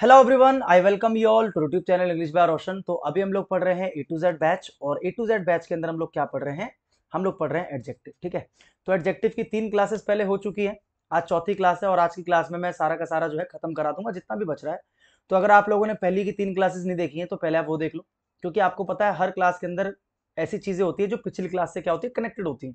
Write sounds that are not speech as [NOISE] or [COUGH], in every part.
hello everyone I welcome you all to YouTube channel English by Roshan तो अभी हम लोग पढ़ रहे हैं ए टू जेड बैच और ए टू जेड बैच के अंदर हम लोग क्या पढ़ रहे हैं हम लोग पढ़ रहे हैं एडजेक्टिव ठीक है तो एडजेक्टिव की तीन क्लासेस पहले हो चुकी है आज चौथी क्लास है और आज की क्लास में मैं सारा का सारा जो है खत्म करा दूंगा जितना भी बच रहा है तो अगर आप लोगों ने पहली की तीन क्लासेस नहीं देखी है तो पहले आप वो देख लो क्योंकि आपको पता है हर क्लास के अंदर ऐसी चीज़ें होती है जो पिछली क्लास से क्या होती है कनेक्टेड होती हैं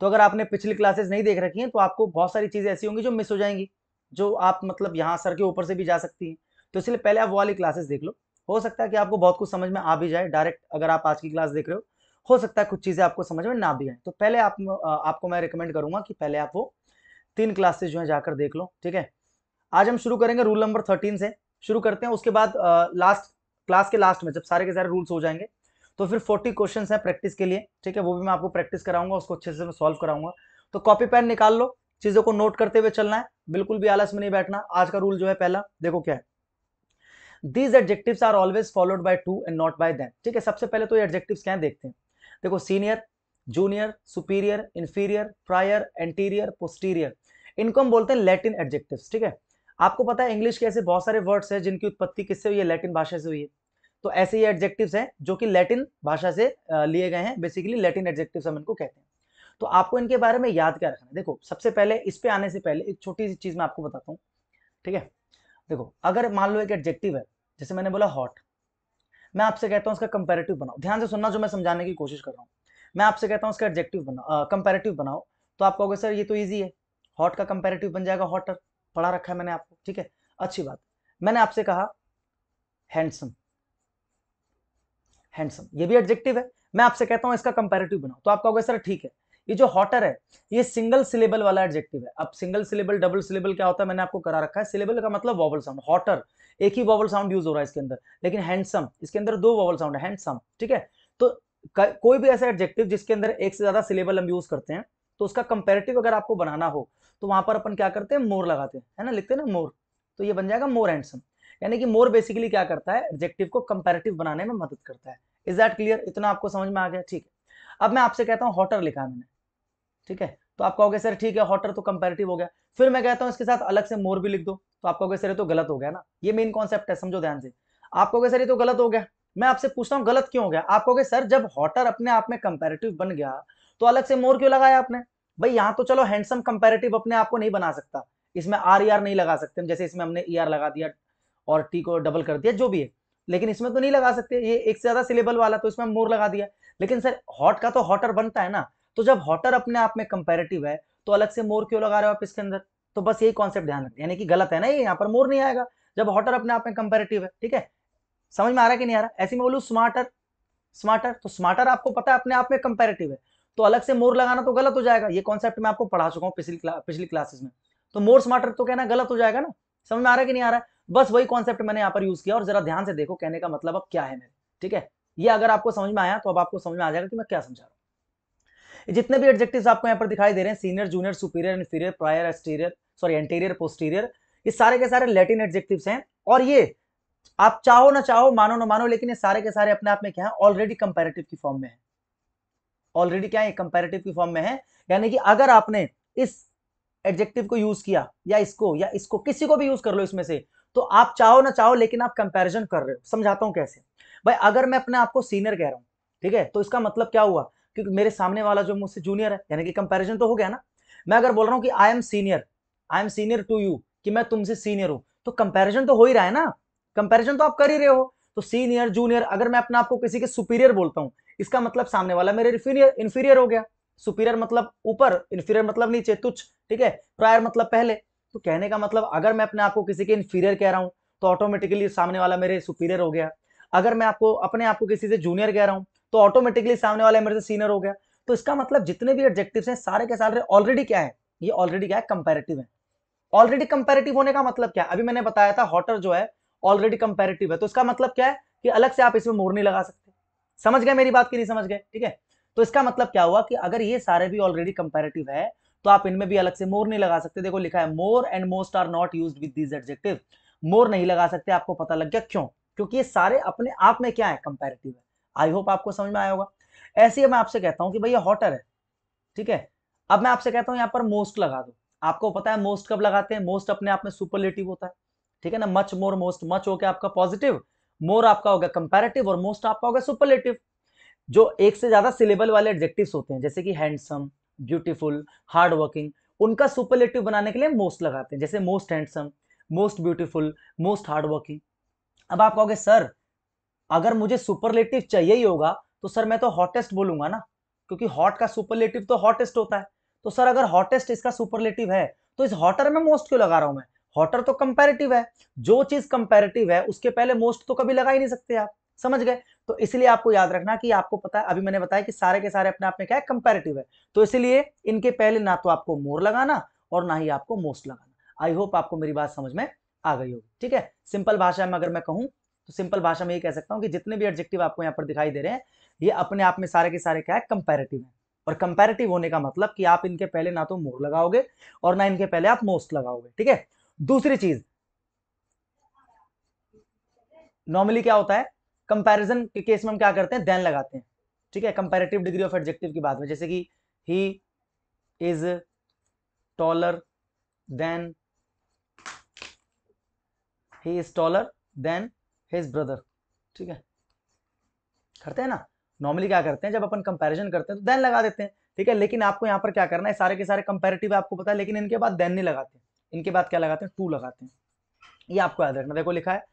तो अगर आपने पिछली क्लासेस नहीं देख रखी हैं तो आपको बहुत सारी चीज़ें ऐसी होंगी जो मिस हो जाएंगी जो आप मतलब यहाँ सर के ऊपर से भी जा सकती हैं तो इसलिए पहले आप वो वाली क्लासेस देख लो हो सकता है कि आपको बहुत कुछ समझ में आ भी जाए डायरेक्ट अगर आप आज की क्लास देख रहे हो हो सकता है कुछ चीज़ें आपको समझ में ना भी आए तो पहले आप आपको मैं रिकमेंड करूंगा कि पहले आप वो तीन क्लासेस जो है जाकर देख लो ठीक है आज हम शुरू करेंगे रूल नंबर थर्टीन से शुरू करते हैं उसके बाद लास्ट क्लास के लास्ट में जब सारे के सारे रूल्स हो जाएंगे तो फिर फोर्टी क्वेश्चन हैं प्रैक्टिस के लिए ठीक है वो भी मैं आपको प्रैक्टिस कराऊंगा उसको अच्छे से मैं सॉल्व कराऊंगा तो कॉपी पेन निकाल लो चीज़ों को नोट करते हुए चलना है बिल्कुल भी आलस में नहीं बैठना आज का रूल जो है पहला देखो क्या है these adjective are always followed by to and not by than ठीक है सबसे पहले तो ये एडजेक्टिव क्या देखते हैं देखो senior junior superior inferior prior anterior posterior इनको हम बोलते हैं लैटिन एडजेक्टिव ठीक है आपको पता है इंग्लिश के ऐसे बहुत सारे वर्ड्स हैं जिनकी उत्पत्ति किससे हुई है लैटिन भाषा से हुई है तो ऐसे ये एडजेक्टिव्स हैं जो कि लैटिन भाषा से लिए गए हैं बेसिकली लैटिन एडजेक्टिव्स हम इनको कहते हैं तो आपको इनके बारे में याद क्या रखना देखो सबसे पहले इस पे आने से पहले एक छोटी सी चीज़ मैं आपको बताता हूँ ठीक है देखो अगर मान लो एक एडजेक्टिव है जैसे मैंने बोला हॉट मैं आपसे कहता हूँ उसका कंपेरेटिव बनाओ ध्यान से सुनना जो मैं समझाने की कोशिश कर रहा हूँ मैं आपसे कहता हूँ उसका एडजेक्टिव बनाओ कंपेरेटिव बनाओ तो आप कहोगे सर ये तो ईजी है हॉट का कंपेरेटिव बन जाएगा हॉटर पढ़ा रखा है मैंने आपको ठीक है अच्छी बात मैंने आपसे कहा हैंडसम हैंडसम ये भी एडजेक्टिव है मैं आपसे कहता हूँ इसका कंपेरेटिव बनाओ तो आप कहोगे सर ठीक है ये जो हॉटर है ये सिंगल सिलेबल वाला एडजेक्टिव है अब सिंगल सिलेबल डबल सिलेबल क्या होता है मैंने आपको करा रखा है सिलेबल का मतलब वॉवल साउंड हॉटर एक ही वॉवल साउंड यूज हो रहा है इसके अंदर लेकिन हैंडसम इसके अंदर दो वॉवल साउंड है हैंडसम ठीक है तो कोई भी ऐसा एडजेक्टिव जिसके अंदर एक से ज्यादा सिलेबल हम यूज करते हैं तो उसका कंपेरेटिव अगर आपको बनाना हो तो वहां पर अपन क्या करते हैं मोर लगाते हैं है ना लिखते हैं ना मोर तो ये बन जाएगा मोर हैंडसम यानी कि मोर बेसिकली क्या करता है एडजेक्टिव को कंपेरेटिव बनाने में मदद करता है इज दैट क्लियर इतना आपको समझ में आ गया ठीक है अब मैं आपसे कहता हूँ हॉटर लिखा मैंने ठीक है तो आप कहोगे सर ठीक है हॉटर तो कंपेरेटिव हो गया फिर मैं कहता हूँ इसके साथ अलग से मोर भी लिख दो तो आप कहोगे सर ये तो गलत हो गया ना ये मेन कॉन्सेप्ट है समझो ध्यान से आप कहोगे सर ये तो गलत हो गया मैं आपसे पूछता हूँ गलत क्यों हो गया आप कहोगे सर जब हॉटर अपने आप में कंपेरेटिव बन गया तो अलग से मोर क्यों लगाया आपने भाई यहाँ तो चलो हैंडसम कंपेरेटिव अपने आप को नहीं बना सकता इसमें आर ई आर नहीं लगा सकते जैसे इसमें हमने ई e आर लगा दिया और टी को डबल कर दिया जो भी है लेकिन इसमें तो नहीं लगा सकते ये एक से ज्यादा सिलेबल वाला तो इसमें मोर लगा दिया लेकिन सर हॉट का तो हॉटर बनता है ना तो जब हॉटर अपने आप में कंपेरेटिव है तो अलग से मोर क्यों लगा रहे हो आप इसके अंदर तो बस यही कॉन्सेप्ट ध्यान रखें यानी कि गलत है ना ये यहाँ पर मोर नहीं आएगा जब हॉटर अपने आप में कंपेरेटिव है ठीक है समझ में आ रहा है कि नहीं आ रहा ऐसे में बोलू स्मार्टर स्मार्टर तो स्मार्टर आपको पता है अपने आप में कंपेरेटिव है तो अलग से मोर लगाना तो गलत हो जाएगा ये कॉन्सेप्ट मैं आपको पढ़ा चुका हूँ पिछली क्ला, पिछली क्लासेस में तो मोर स्मार्टर तो कहना गलत हो जाएगा ना समझ में आ रहा है कि नहीं आ रहा है बस वही कॉन्सेप्ट मैंने यहाँ पर यूज किया और जरा ध्यान से देखो कहने का मतलब अब क्या है मेरे ठीक है ये अगर आपको समझ में आया तो अब आपको समझ में आ जाएगा कि मैं क्या समझा रहा हूँ जितने भी एडजेक्टिव आपको यहाँ पर दिखाई दे रहे हैं senior junior superior inferior prior exterior sorry anterior posterior ये सारे के सारे लेटिन एडजेक्टिव्स हैं और ये आप चाहो ना चाहो मानो ना मानो लेकिन ये सारे के सारे अपने आप में क्या है ऑलरेडी कंपेरेटिव की फॉर्म में है ऑलरेडी क्या है कंपेरेटिव की फॉर्म में है यानी कि अगर आपने इस एडजेक्टिव को यूज किया या इसको या इसको किसी को भी यूज कर लो इसमें से तो आप चाहो ना चाहो लेकिन आप कंपैरिजन कर रहे हो समझाता हूं कैसे भाई अगर मैं अपने आपको सीनियर कह रहा हूं ठीक है तो इसका मतलब क्या हुआ क्योंकि मेरे सामने वाला जो मुझसे जूनियर है यानी कि कंपैरिजन तो हो गया ना मैं अगर बोल रहा हूँ कि I am senior I am senior to you कि मैं तुमसे सीनियर हूँ तो कंपैरिजन तो हो ही रहा है ना कंपैरिजन तो आप कर ही रहे हो तो सीनियर जूनियर अगर मैं अपने आपको किसी के सुपीरियर बोलता हूँ इसका मतलब सामने वाला मेरे इन्फीरियर इन्फीरियर हो गया सुपीरियर मतलब ऊपर इन्फीरियर मतलब नीचे तुच्छ ठीक है प्रायर मतलब पहले तो कहने का मतलब अगर मैं अपने आपको किसी के इन्फीरियर कह रहा हूँ तो ऑटोमेटिकली सामने वाला मेरे सुपीरियर हो गया अगर मैं आपको अपने आपको किसी से जूनियर कह रहा हूँ तो ऑटोमेटिकली सामने वाला मेरे से सीनियर हो गया तो इसका मतलब जितने भी एडजेक्टिव्स हैं सारे के सारे ऑलरेडी क्या है ये ऑलरेडी क्या है कंपेरेटिव है ऑलरेडी कंपेरेटिव होने का मतलब क्या अभी मैंने बताया था हॉटर जो है ऑलरेडी कंपेरेटिव है तो इसका मतलब क्या है कि अलग से आप इसमें मोर नहीं लगा सकते समझ गए मेरी बात की नहीं समझ गए ठीक है तो इसका मतलब क्या हुआ कि अगर ये सारे भी ऑलरेडी कंपेरेटिव है तो आप इनमें भी अलग से मोर नहीं लगा सकते देखो लिखा है more and most are not use with these adjective more नहीं लगा सकते आपको पता लग गया क्यों क्योंकि ये सारे अपने आप में क्या है कंपेरेटिव है आई होप आपको समझ में आया होगा ऐसे ही मैं आपसे कहता हूँ कि भैया हॉटर है ठीक है अब मैं आपसे कहता हूँ यहाँ पर मोस्ट लगा दो आपको पता है मोस्ट कब लगाते हैं मोस्ट अपने आप में सुपरलेटिव होता है ठीक है ना मच मोर मोस्ट मच हो गया आपका पॉजिटिव मोर आपका होगा कंपेरेटिव और मोस्ट आपका होगा सुपरलेटिव जो एक से ज्यादा सिलेबल वाले एडजेक्टिव्स होते हैं जैसे कि हैंडसम ब्यूटीफुल हार्ड वर्किंग उनका सुपरलेटिव बनाने के लिए मोस्ट लगाते हैं जैसे most handsome most beautiful most hard working अब आप कहोगे सर अगर मुझे सुपरलेटिव चाहिए ही होगा तो सर मैं तो हॉटेस्ट बोलूंगा ना क्योंकि हॉट का सुपरलेटिव तो हॉटेस्ट होता है तो सर अगर हॉटेस्ट इसका सुपरलेटिव है तो इस हॉटर में मोस्ट क्यों लगा रहा हूं मैं हॉटर तो कंपेरेटिव है जो चीज कंपेरेटिव है उसके पहले मोस्ट तो कभी लगा ही नहीं सकते आप समझ गए तो इसलिए आपको याद रखना कि आपको पता है अभी मैंने बताया कि सारे के सारे अपने आप में क्या है कंपेरेटिव है तो इसलिए इनके पहले ना तो आपको मोर लगाना और ना ही आपको मोस्ट लगाना आई होप आपको मेरी बात समझ में आ गई होगी ठीक है सिंपल भाषा में अगर मैं कहूं तो सिंपल भाषा में ये कह सकता हूँ कि जितने भी एडजेक्टिव आपको यहाँ पर दिखाई दे रहे हैं ये अपने आप में सारे के सारे क्या है कंपेरेटिव है और कंपेरेटिव होने का मतलब कि आप इनके पहले ना तो मोर लगाओगे और ना इनके पहले आप मोस्ट लगाओगे ठीक है दूसरी चीज नॉर्मली क्या होता है कंपैरिजन के केस में हम क्या करते हैं देन लगाते हैं ठीक है कंपैरेटिव डिग्री ऑफ एडजेक्टिव की बात में जैसे कि he is taller than he is taller than his brother ठीक है करते हैं ना नॉर्मली क्या करते हैं जब अपन कंपैरिजन करते हैं तो देन लगा देते हैं ठीक है लेकिन आपको यहाँ पर क्या करना है सारे के सारे कंपेरेटिव आपको पता है लेकिन इनके बाद देन नहीं लगाते इनके बाद क्या लगाते हैं टू लगाते हैं ये आपको याद रखना देखो लिखा है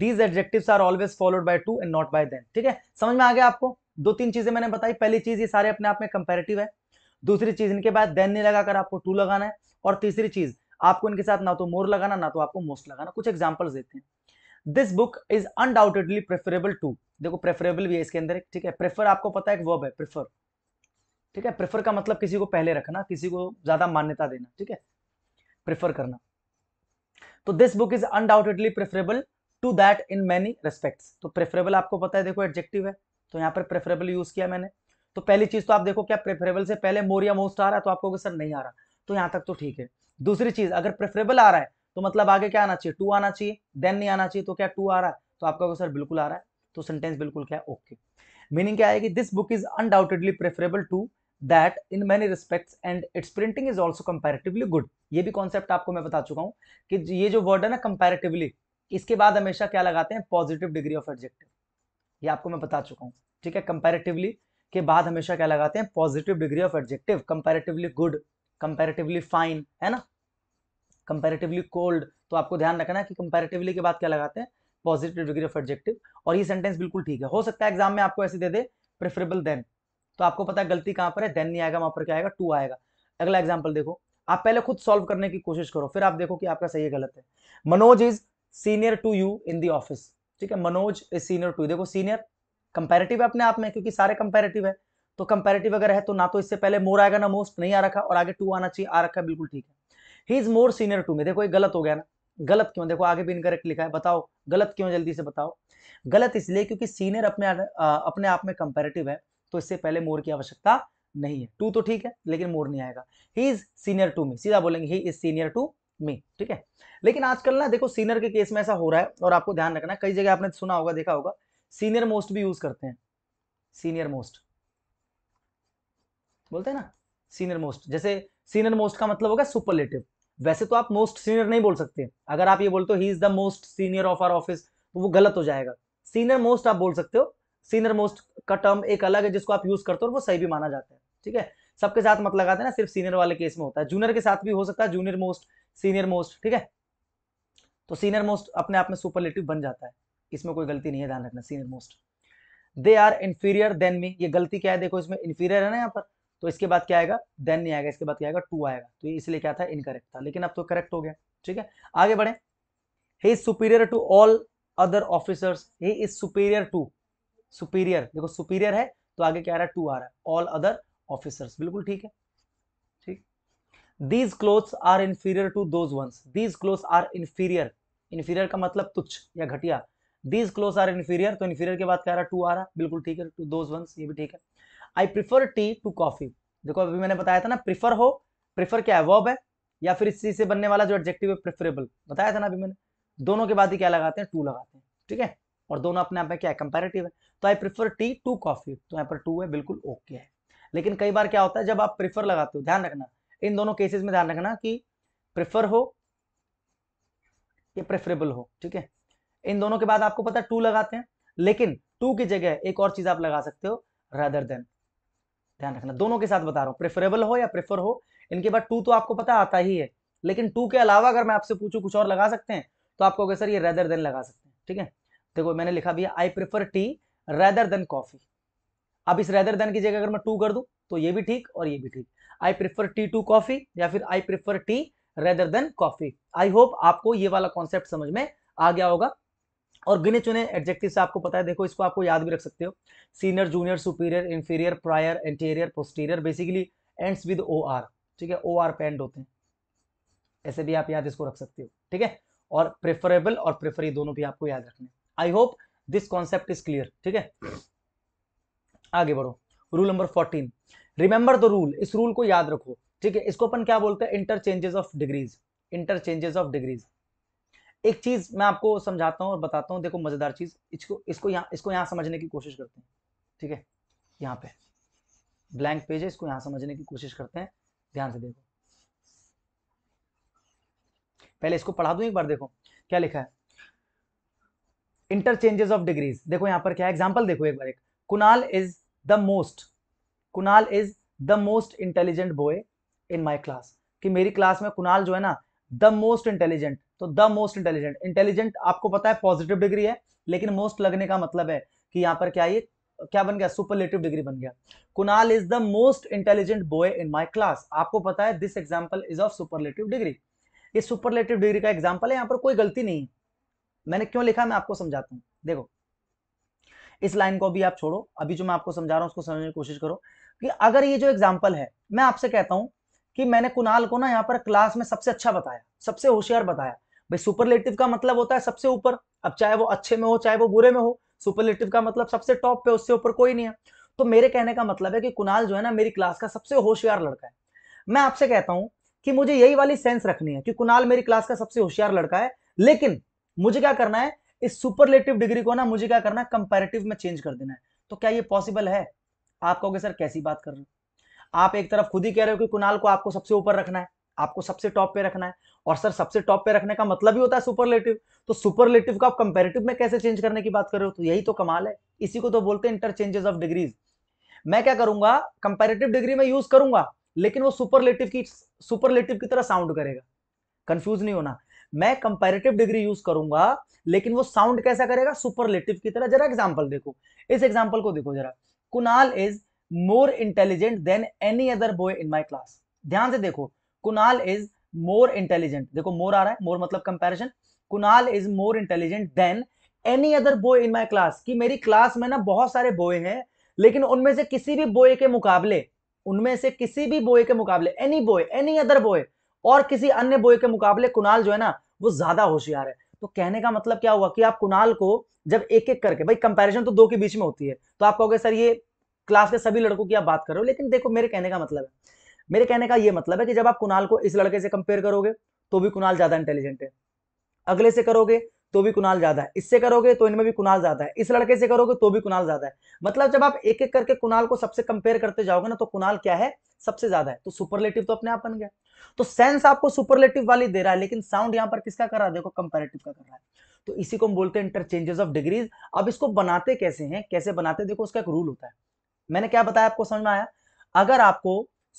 these adjective are always followed by to and not by than ठीक है समझ में आ गया आपको दो तीन चीजें मैंने बताई पहली चीज ये सारे अपने आप में कंपेरेटिव है दूसरी चीज इनके बाद देन नहीं लगाकर आपको टू लगाना है और तीसरी चीज आपको इनके साथ ना तो मोर लगाना ना तो आपको मोस्ट लगाना कुछ एग्जाम्पल्स देते हैं this book is undoubtedly preferable to देखो प्रेफरेबल भी है इसके अंदर ठीक है प्रेफर आपको पता है एक वर्ब है प्रेफर ठीक है प्रेफर का मतलब किसी को पहले रखना किसी को ज्यादा मान्यता देना ठीक है प्रेफर करना तो this book is undoubtedly preferable to that in many respect तो प्रेफरेबल आपको पता है देखो एडजेक्टिव है तो यहाँ पर प्रेफरेबल यूज किया मैंने तो पहली चीज तो आप देखो क्या प्रेफरेबल से पहले मोरिया मोस्ट आ रहा है तो आपको सर नहीं आ रहा तो यहाँ तक तो ठीक है दूसरी चीज अगर प्रेफरेबल आ रहा है तो मतलब आगे क्या आना चाहिए टू आना चाहिए देन नहीं आना चाहिए तो क्या टू आ रहा है तो आपका सर बिल्कुल आ रहा है तो सेंटेंस बिल्कुल क्या है ओके मीनिंग क्या आएगी this book is undoubtedly preferable to that in many respects and its printing is also comparatively good ये भी कॉन्सेप्ट आपको मैं बता चुका हूँ कि ये जो वर्ड है ना कंपेरेटिवली इसके बाद हमेशा क्या लगाते हैं पॉजिटिव डिग्री ऑफ एडजेक्टिव ये आपको मैं बता चुका हूँ ठीक है कंपेरेटिवली के बाद हमेशा क्या लगाते हैं positive degree of adjective comparatively good comparatively fine है ना कंपेरेटिवली कोल्ड तो आपको ध्यान रखना है कि कंपेरेटिवली के बाद क्या लगाते हैं पॉजिटिव डिग्री ऑफ एडजेक्टिव और ये सेंटेंस बिल्कुल ठीक है हो सकता है एग्जाम में आपको ऐसे दे दे प्रेफरेबल देन तो आपको पता है गलती कहां पर है देन नहीं आएगा वहां पर क्या आएगा टू आएगा अगला एग्जाम्पल देखो आप पहले खुद सॉल्व करने की कोशिश करो फिर आप देखो कि आपका सही है गलत है Manoj is senior to you in the office ठीक है मनोज इज सीनियर टू देखो सीनियर कंपेरेटिव है अपने आप में क्योंकि सारे कंपेरेटिव है तो कंपेरेटिव अगर है तो ना तो इससे पहले मोर आएगा ना मोस्ट नहीं आ रखा और आगे टू आना चाहिए आ रखा बिल्कुल ठीक है he is more senior to me देखो ये गलत हो गया ना गलत क्यों देखो आगे भी इनकरेक्ट लिखा है बताओ गलत क्यों जल्दी से बताओ गलत इसलिए क्योंकि सीनियर अपने आ, अपने आप में कंपेरेटिव है तो इससे पहले मोर की आवश्यकता नहीं है टू तो ठीक है लेकिन मोर नहीं आएगा he is senior to me सीधा बोलेंगे he is senior to me ठीक है लेकिन आजकल ना देखो सीनियर के केस में ऐसा हो रहा है और आपको ध्यान रखना कई जगह आपने सुना होगा देखा होगा सीनियर मोस्ट भी यूज करते हैं सीनियर मोस्ट बोलते हैं ना सीनियर मोस्ट जैसे सीनियर मोस्ट का मतलब होगा सुपरलेटिव वैसे तो आप मोस्ट सीनियर नहीं बोल सकते अगर आप ये बोलते हो he is the most senior of our office तो वो गलत हो जाएगा सीनियर मोस्ट आप बोल सकते हो सीनियर मोस्ट का टर्म एक अलग है जिसको आप यूज करते हो और वो सही भी माना जाता है ठीक है सबके साथ मत लगाते ना सिर्फ सीनियर वाले केस में होता है जूनियर के साथ भी हो सकता है जूनियर मोस्ट सीनियर मोस्ट ठीक है तो सीनियर मोस्ट अपने आप में सुपरलेटिव बन जाता है इसमें कोई गलती नहीं है ध्यान रखना senior most they are inferior than me ये गलती क्या है देखो इसमें इन्फीरियर है ना यहाँ पर तो इसके बाद क्या आएगा देन नहीं आएगा इसके बाद क्या आएगा टू आएगा तो इसलिए क्या था इनकरेक्ट था लेकिन अब तो करेक्ट हो गया ठीक है आगे बढ़े he is superior to all other officers he is superior to superior देखो सुपीरियर है तो आगे क्या आ रहा है टू आ रहा है ऑल अदर ऑफिसर्स बिल्कुल ठीक है ठीक these clothes are inferior to those ones these clothes are inferior inferior का मतलब तुच्छ या घटिया दीज क्लोथ्स आर इन्फीरियर तो इन्फीरियर के बाद क्या आ रहा है टू आ रहा है बिल्कुल ठीक है टू दोज वंस ये भी ठीक है I prefer tea to coffee देखो अभी मैंने बताया था ना प्रिफर हो प्रिफर क्या है वर्ब है या फिर इसी से बनने वाला जो एडजेक्टिव है प्रेफरेबल बताया था ना अभी मैंने दोनों के बाद ही क्या लगाते हैं टू लगाते हैं ठीक है और दोनों अपने आप में क्या है कंपेरेटिव है तो I prefer tea to coffee तो यहाँ पर टू है बिल्कुल ओके है लेकिन कई बार क्या होता है जब आप प्रिफर लगाते हो ध्यान रखना इन दोनों केसेस में ध्यान रखना कि प्रेफर हो या प्रेफरेबल हो ठीक है इन दोनों के बाद आपको पता है टू लगाते हैं लेकिन टू की जगह एक और चीज आप लगा सकते हो रादर देन ध्यान रखना दोनों के साथ बता रहा हूँ प्रेफरेबल हो या प्रेफर हो इनके बाद टू तो आपको पता आता ही है लेकिन टू के अलावा अगर मैं आपसे पूछूं कुछ और लगा सकते हैं तो आपको कहोगे सर ये रेदर देन लगा सकते हैं ठीक है देखो मैंने लिखा भैया I prefer tea rather than coffee अब इस रेदर देन की जगह अगर मैं टू कर दू तो ये भी ठीक और ये भी ठीक I prefer tea to coffee या फिर I prefer tea rather than coffee I hope आपको ये वाला कॉन्सेप्ट समझ में आ गया होगा और गिने चुने एडजेक्टिव से आपको पता है देखो इसको आपको याद भी रख सकते हो senior junior superior inferior prior anterior posterior basically ends with O R ठीक है ओ आर पेंड होते हैं ऐसे भी आप याद इसको रख सकते हो ठीक है और प्रेफरेबल और प्रेफरी दोनों भी आपको याद रखने I hope this concept is clear ठीक है आगे बढ़ो rule number fourteen remember the rule इस रूल को याद रखो ठीक है इसको अपन क्या बोलते हैं interchanges of degrees interchanges of degrees एक चीज मैं आपको समझाता हूँ और बताता हूँ देखो मजेदार चीज इसको इसको यहाँ इसको यहाँ समझने की कोशिश करते हैं ठीक है यहाँ पे ब्लैंक पेज है इसको यहाँ समझने की कोशिश करते हैं ध्यान से देखो पहले इसको पढ़ा दू एक बार देखो क्या लिखा है इंटरचेंजेस ऑफ डिग्रीज देखो यहाँ पर क्या एग्जाम्पल देखो एक बार एक Kunal is the most Kunal is the most intelligent boy in my class कि मेरी क्लास में कुनाल जो है ना द मोस्ट इंटेलिजेंट तो द मोस्ट इंटेलिजेंट इंटेलिजेंट आपको पता है पॉजिटिव डिग्री है लेकिन मोस्ट लगने का मतलब है कि यहां पर क्या ये क्या बन गया सुपरलेटिव डिग्री बन गया Kunal is the most intelligent boy in my class आपको पता है this example is of superlative degree ये सुपरलेटिव डिग्री का एग्जाम्पल है यहां पर कोई गलती नहीं है मैंने क्यों लिखा मैं आपको समझाता हूं देखो इस लाइन को अभी आप छोड़ो अभी जो मैं आपको समझा रहा हूं उसको समझने की कोशिश करो कि अगर ये जो एग्जाम्पल है मैं आपसे कहता हूं कि मैंने कुणाल को ना यहाँ पर क्लास में सबसे अच्छा बताया सबसे होशियार बताया भाई सुपरलेटिव का मतलब होता है सबसे ऊपर अब चाहे वो अच्छे में हो चाहे वो बुरे में हो सुपरलेटिव का मतलब सबसे टॉप पे उससे ऊपर कोई नहीं है तो मेरे कहने का मतलब है कि कुणाल जो है ना मेरी क्लास का सबसे होशियार लड़का है मैं आपसे कहता हूं कि मुझे यही वाली सेंस रखनी है कि कुणाल मेरी क्लास का सबसे होशियार लड़का है लेकिन मुझे क्या करना है इस सुपरलेटिव डिग्री को ना मुझे क्या करना है कंपेरेटिव में चेंज कर देना है तो क्या ये पॉसिबल है आप कहोगे सर कैसी बात कर रहे हो आप एक तरफ खुद ही कह रहे हो कि कुणाल को आपको सबसे ऊपर रखना है आपको सबसे टॉप पे रखना है और सर सबसे टॉप पे रखने का मतलब ही होता है सुपरलेटिव तो सुपरलेटिव को आप कंपेरेटिव में कैसे चेंज करने की बात कर रहे हो तो यही तो कमाल है इसी को तो बोलते हैं इंटरचेंजेस ऑफ डिग्रीज मैं क्या करूंगा कंपेरेटिव डिग्री में यूज करूंगा लेकिन वो सुपरलेटिव की सुपरलेटिव की तरह साउंड करेगा कंफ्यूज नहीं होना मैं कंपेरेटिव डिग्री यूज करूंगा लेकिन वो साउंड कैसा करेगा सुपरलेटिव की तरह जरा एग्जाम्पल देखो इस एग्जाम्पल को देखो जरा Kunal is more intelligent than any other boy in my class ध्यान से देखो कुनाल इज मोर इंटेलिजेंट देखो मोर आ रहा है मोर मतलब comparison Kunal is more intelligent than any other boy in my class कि मेरी क्लास में ना बहुत सारे बॉय हैं लेकिन उनमें से किसी भी बॉय के मुकाबले उनमें से किसी भी बॉय के मुकाबले any boy any other boy और किसी अन्य बॉय के मुकाबले कुनाल जो है ना वो ज्यादा होशियार है तो कहने का मतलब क्या हुआ कि आप कुनाल को जब एक एक करके भाई कंपैरिजन तो दो के बीच में होती है तो आप कहोगे सर ये क्लास के सभी लड़कों की आप बात कर रहे हो लेकिन देखो मेरे कहने का मतलब है मेरे कहने का ये मतलब है कि जब आप कुणाल को इस लड़के से कंपेयर करोगे तो भी कुणाल ज्यादा इंटेलिजेंट है अगले से करोगे तो भी कुणाल ज्यादा है इससे करोगे तो इनमें भी कुणाल ज्यादा है इस लड़के से करोगे तो भी कुणाल ज्यादा है मतलब जब आप एक एक करके कुणाल को सबसे कंपेयर करते जाओगे ना तो कुणाल क्या है सबसे ज्यादा है तो सुपरलेटिव तो अपने आप बन गया तो सेंस आपको सुपरलेटिव वाली दे रहा है लेकिन साउंड यहां पर किसका कर रहा है देखो कंपेरेटिव का कर रहा है तो इसी को हम बोलते हैं इंटरचेंजेस ऑफ डिग्रीज अब इसको बनाते कैसे हैं कैसे बनाते देखो उसका एक रूल होता है मैंने क्या बताया आपको समझ में आया अगर आपको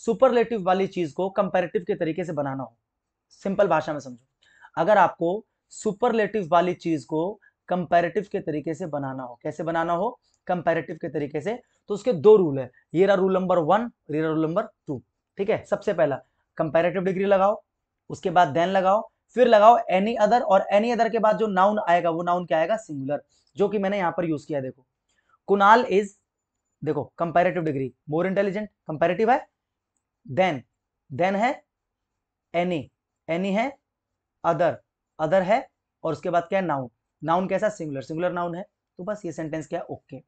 सुपरलेटिव वाली चीज को कंपेरेटिव के तरीके से बनाना हो सिंपल भाषा में समझो अगर आपको सुपरलेटिव वाली चीज को कंपेरेटिव के तरीके से बनाना हो कैसे बनाना हो कंपेरेटिव के तरीके से तो उसके दो रूल है ये रहा रूल नंबर वन ये रहा रूल नंबर टू ठीक है सबसे पहला कंपेरेटिव डिग्री लगाओ उसके बाद देन लगाओ फिर लगाओ एनी अदर और एनी अदर के बाद जो नाउन आएगा वो नाउन क्या आएगा सिंगुलर जो कि मैंने यहां पर यूज किया देखो कुनाल इज देखो comparative degree more intelligent comparative है देन देन है एनी एनी है अदर अदर है और उसके बाद क्या है नाउन नाउन कैसा सिंगुलर सिंगुलर नाउन है तो बस ये सेंटेंस क्या है ओके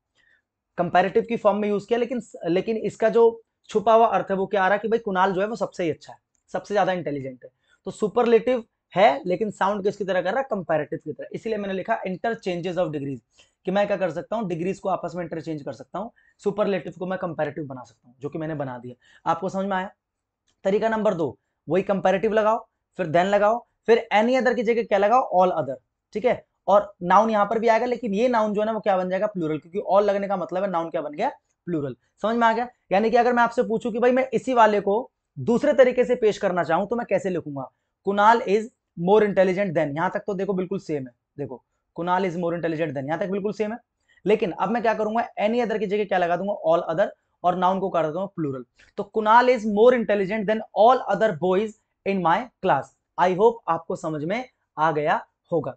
कंपेरेटिव की फॉर्म में यूज किया लेकिन लेकिन इसका जो छुपा हुआ अर्थ है वो क्या आ रहा है कि भाई कुनाल जो है वो सबसे ही अच्छा है सबसे ज्यादा इंटेलिजेंट है तो सुपरलेटिव है लेकिन साउंड किसकी तरह कर रहा है कंपेरेटिव की तरह इसीलिए मैंने लिखा इंटरचेंजेस ऑफ डिग्रीज कि मैं क्या कर सकता हूँ डिग्रीज को आपस में इंटरचेंज कर सकता हूँ सुपरलेटिव को मैं कंपेरेटिव बना सकता हूँ जो कि मैंने बना दिया आपको समझ में आया तरीका नंबर दो वही कंपेरेटिव लगाओ फिर देन लगाओ फिर एनी अदर की जगह क्या लगाओ ऑल अदर ठीक है और नाउन यहां पर भी आएगा लेकिन ये नाउन जो है ना वो क्या बन जाएगा प्लूरल क्योंकि ऑल लगने का मतलब है नाउन क्या बन गया प्लूरल समझ में आ गया यानी कि अगर मैं आपसे पूछूं कि भाई मैं इसी वाले को दूसरे तरीके से पेश करना चाहूं तो मैं कैसे लिखूंगा Kunal is more intelligent than यहां तक तो देखो बिल्कुल सेम है देखो Kunal is more intelligent than यहाँ तक बिल्कुल सेम है लेकिन अब मैं क्या करूंगा एनी अदर की जगह क्या लगा दूंगा ऑल अदर और नाउन को कर देता हूँ प्लूरल तो Kunal is more intelligent than all other boys in my class I hope आपको समझ में आ गया होगा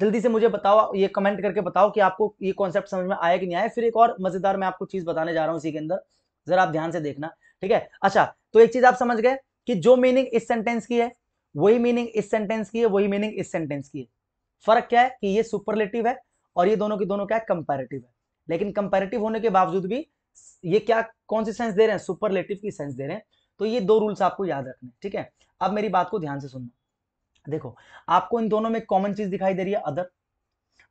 जल्दी से मुझे बताओ ये कमेंट करके बताओ कि आपको ये कॉन्सेप्ट समझ में आया कि नहीं आया फिर एक और मजेदार मैं आपको चीज बताने जा रहा हूँ इसी के अंदर जरा आप ध्यान से देखना ठीक है अच्छा तो एक चीज आप समझ गए कि जो मीनिंग इस सेंटेंस की है वही मीनिंग इस सेंटेंस की है वही मीनिंग इस सेंटेंस की है फर्क क्या है कि ये सुपरलेटिव है और ये दोनों की दोनों क्या है कंपेरेटिव है लेकिन कंपेरेटिव होने के बावजूद भी ये क्या कौन सी सेंस दे रहे हैं सुपरलेटिव की सेंस दे रहे हैं तो ये दो रूल्स आपको याद रखने ठीक है अब मेरी बात को ध्यान से सुनना देखो आपको इन दोनों में कॉमन चीज दिखाई दे रही है अदर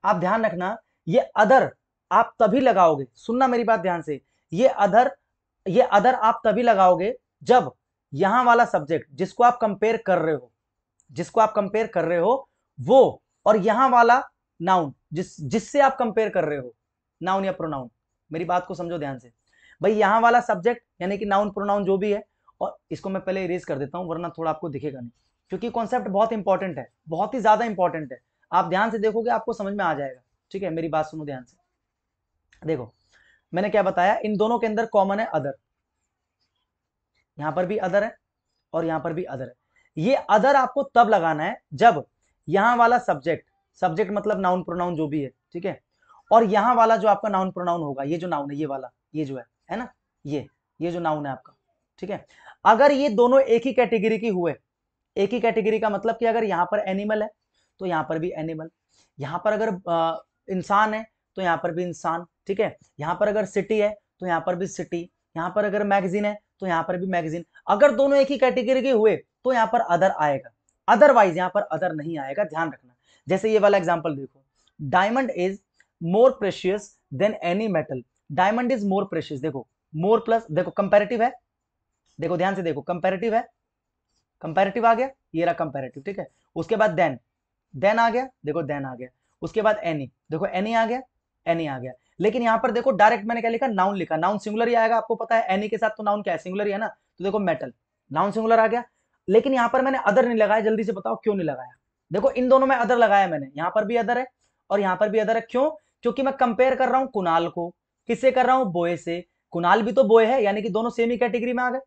आप ध्यान रखना ये अदर आप तभी लगाओगे सुनना मेरी बात ध्यान से ये अदर ये अदर आप तभी लगाओगे जब यहां वाला सब्जेक्ट जिसको आप कंपेयर कर रहे हो जिसको आप कंपेयर कर रहे हो वो और यहां वाला नाउन जिस जिससे आप कंपेयर कर रहे हो नाउन या प्रोनाउन मेरी बात को समझो ध्यान से भाई यहां वाला सब्जेक्ट यानी कि नाउन प्रोनाउन जो भी है और इसको मैं पहले इरेज कर देता हूं वरना थोड़ा आपको दिखेगा नहीं क्योंकि कॉन्सेप्ट बहुत इंपॉर्टेंट है बहुत ही ज़्यादा इंपॉर्टेंट है आप ध्यान से देखोगे आपको समझ में आ जाएगा ठीक है मेरी बात सुनो ध्यान से देखो मैंने क्या बताया इन दोनों के अंदर कॉमन है अदर यहां पर भी अदर है और यहां पर भी अदर है ये अदर आपको तब लगाना है जब यहां वाला सब्जेक्ट सब्जेक्ट मतलब नाउन प्रोनाउन जो भी है ठीक है और यहाँ वाला जो आपका नाउन प्रोनाउन होगा ये जो नाउन है ये वाला ये जो है है ना ये ये जो नाउन है आपका ठीक है अगर ये दोनों एक ही कैटेगरी की हुए एक ही कैटेगरी का मतलब कि अगर यहां पर एनिमल है तो यहां पर भी एनिमल यहां पर अगर इंसान है तो यहां पर भी इंसान ठीक है यहां पर अगर सिटी है तो यहां पर भी सिटी यहां पर अगर मैगजीन है तो यहां पर भी मैगजीन अगर दोनों एक ही कैटेगरी के हुए तो यहां पर अदर आएगा अदरवाइज यहां पर अदर नहीं आएगा ध्यान रखना जैसे ये वाला एग्जाम्पल देखो diamond is more precious than any metal diamond is more precious देखो मोर प्लस देखो कंपेरेटिव है देखो ध्यान से देखो कंपेरेटिव है कंपेरेटिव आ गया ये रहा कंपेरेटिव ठीक है उसके बाद देन देन आ गया देखो देन आ गया उसके बाद एनी देखो एनी आ गया एनी आ गया लेकिन यहां पर देखो डायरेक्ट मैंने क्या लिखा नाउन लिखा नाउन सिंगुलर ही आएगा आपको पता है एनी के साथ तो नाउन क्या है सिंगुलर ही है ना तो देखो मेटल नाउन सिंगुलर आ गया लेकिन यहां पर मैंने अदर नहीं लगाया जल्दी से बताओ क्यों नहीं लगाया देखो इन दोनों में अदर लगाया मैंने यहां पर भी अदर है और यहां पर भी अदर है क्यों क्योंकि मैं कंपेयर कर रहा हूं कुनाल को किससे कर रहा हूं बोए से कुनाल भी तो बोए है यानी कि दोनों सेम ही कैटेगरी में आ गए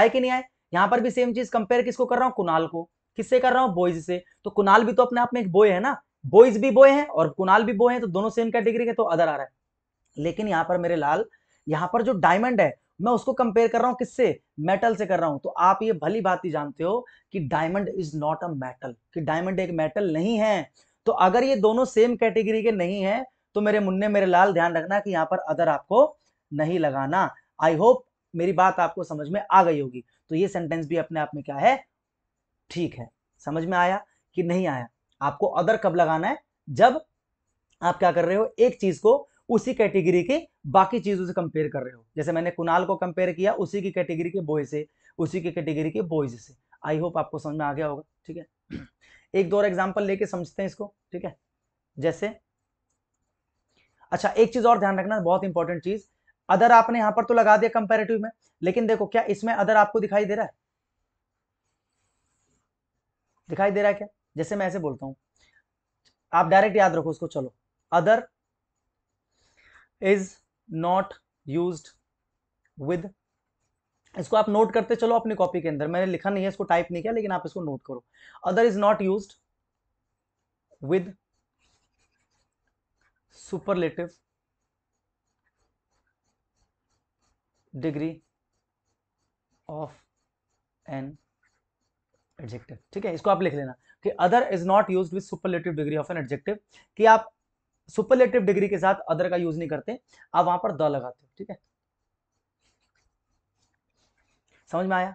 आए कि नहीं आए यहां पर भी सेम चीज कंपेयर किसको कर रहा हूं कुनाल को किससे कर रहा हूं बॉयज से तो कुनाल भी तो अपने आप में एक बोए है ना बॉयज भी बोए हैं और कुनाल भी बोए हैं तो दोनों सेम कैटेगरी के तो अदर आ रहा है लेकिन यहां पर मेरे लाल यहां पर जो डायमंड है मैं उसको कंपेयर कर रहा हूं किससे मेटल से कर रहा हूं तो आप ये भली ही जानते हो कि diamond is not a metal कि डायमंड एक मेटल नहीं है तो अगर ये दोनों सेम कैटेगरी के नहीं है तो मेरे मुन्ने मेरे लाल ध्यान रखना कि यहाँ पर अदर आपको नहीं लगाना आई होप मेरी बात आपको समझ में आ गई होगी तो ये सेंटेंस भी अपने आप में क्या है ठीक है समझ में आया कि नहीं आया आपको अदर कब लगाना है जब आप क्या कर रहे हो एक चीज को उसी कैटेगरी के बाकी चीज़ों से कंपेयर कर रहे हो जैसे मैंने कुणाल को कंपेयर किया उसी की कैटेगरी के बॉय से उसी की कैटेगरी के बॉयज से आई होप आपको समझ में आ गया होगा ठीक है [CLEARS THROAT] एक दो और एग्जाम्पल लेके समझते हैं इसको ठीक है जैसे अच्छा एक चीज़ और ध्यान रखना बहुत इंपॉर्टेंट चीज़ अदर आपने यहां पर तो लगा दिया कंपेरेटिव में लेकिन देखो क्या इसमें अदर आपको दिखाई दे रहा है दिखाई दे रहा है क्या जैसे मैं ऐसे बोलता हूं आप डायरेक्ट याद रखो उसको चलो other is not use with इसको आप नोट करते चलो अपनी कॉपी के अंदर मैंने लिखा नहीं है इसको टाइप नहीं किया लेकिन आप इसको नोट करो other is not use with superlative degree of an adjective ठीक है इसको आप लिख लेना कि other is not use with superlative degree of an adjective कि आप सुपरलेटिव डिग्री के साथ अदर का यूज नहीं करते आप वहां पर द लगाते हो ठीक है समझ में आया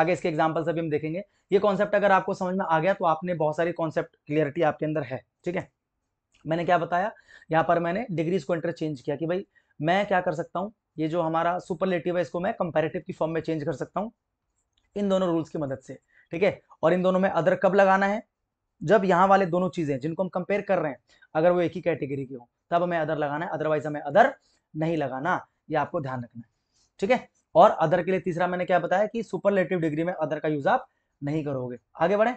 आगे इसके एग्जाम्पल से भी हम देखेंगे ये कॉन्सेप्ट अगर आपको समझ में आ गया तो आपने बहुत सारी कॉन्सेप्ट क्लियरिटी आपके अंदर है ठीक है मैंने क्या बताया यहाँ पर मैंने डिग्रीज को इंटरचेंज किया कि भाई मैं क्या कर सकता हूँ ये जो हमारा सुपरलेटिव है इसको मैं कंपेरेटिव की फॉर्म में चेंज कर सकता हूँ इन दोनों रूल्स की मदद से ठीक है और इन दोनों में अदर कब लगाना है जब यहाँ वाले दोनों चीज़ें जिनको हम कंपेयर कर रहे हैं अगर वो एक ही कैटेगरी की हो तब हमें अदर लगाना है अदरवाइज हमें अदर नहीं लगाना ये आपको ध्यान रखना है ठीक है और अदर के लिए तीसरा मैंने क्या बताया कि सुपरलेटिव डिग्री में अदर का यूज आप नहीं करोगे आगे बढ़े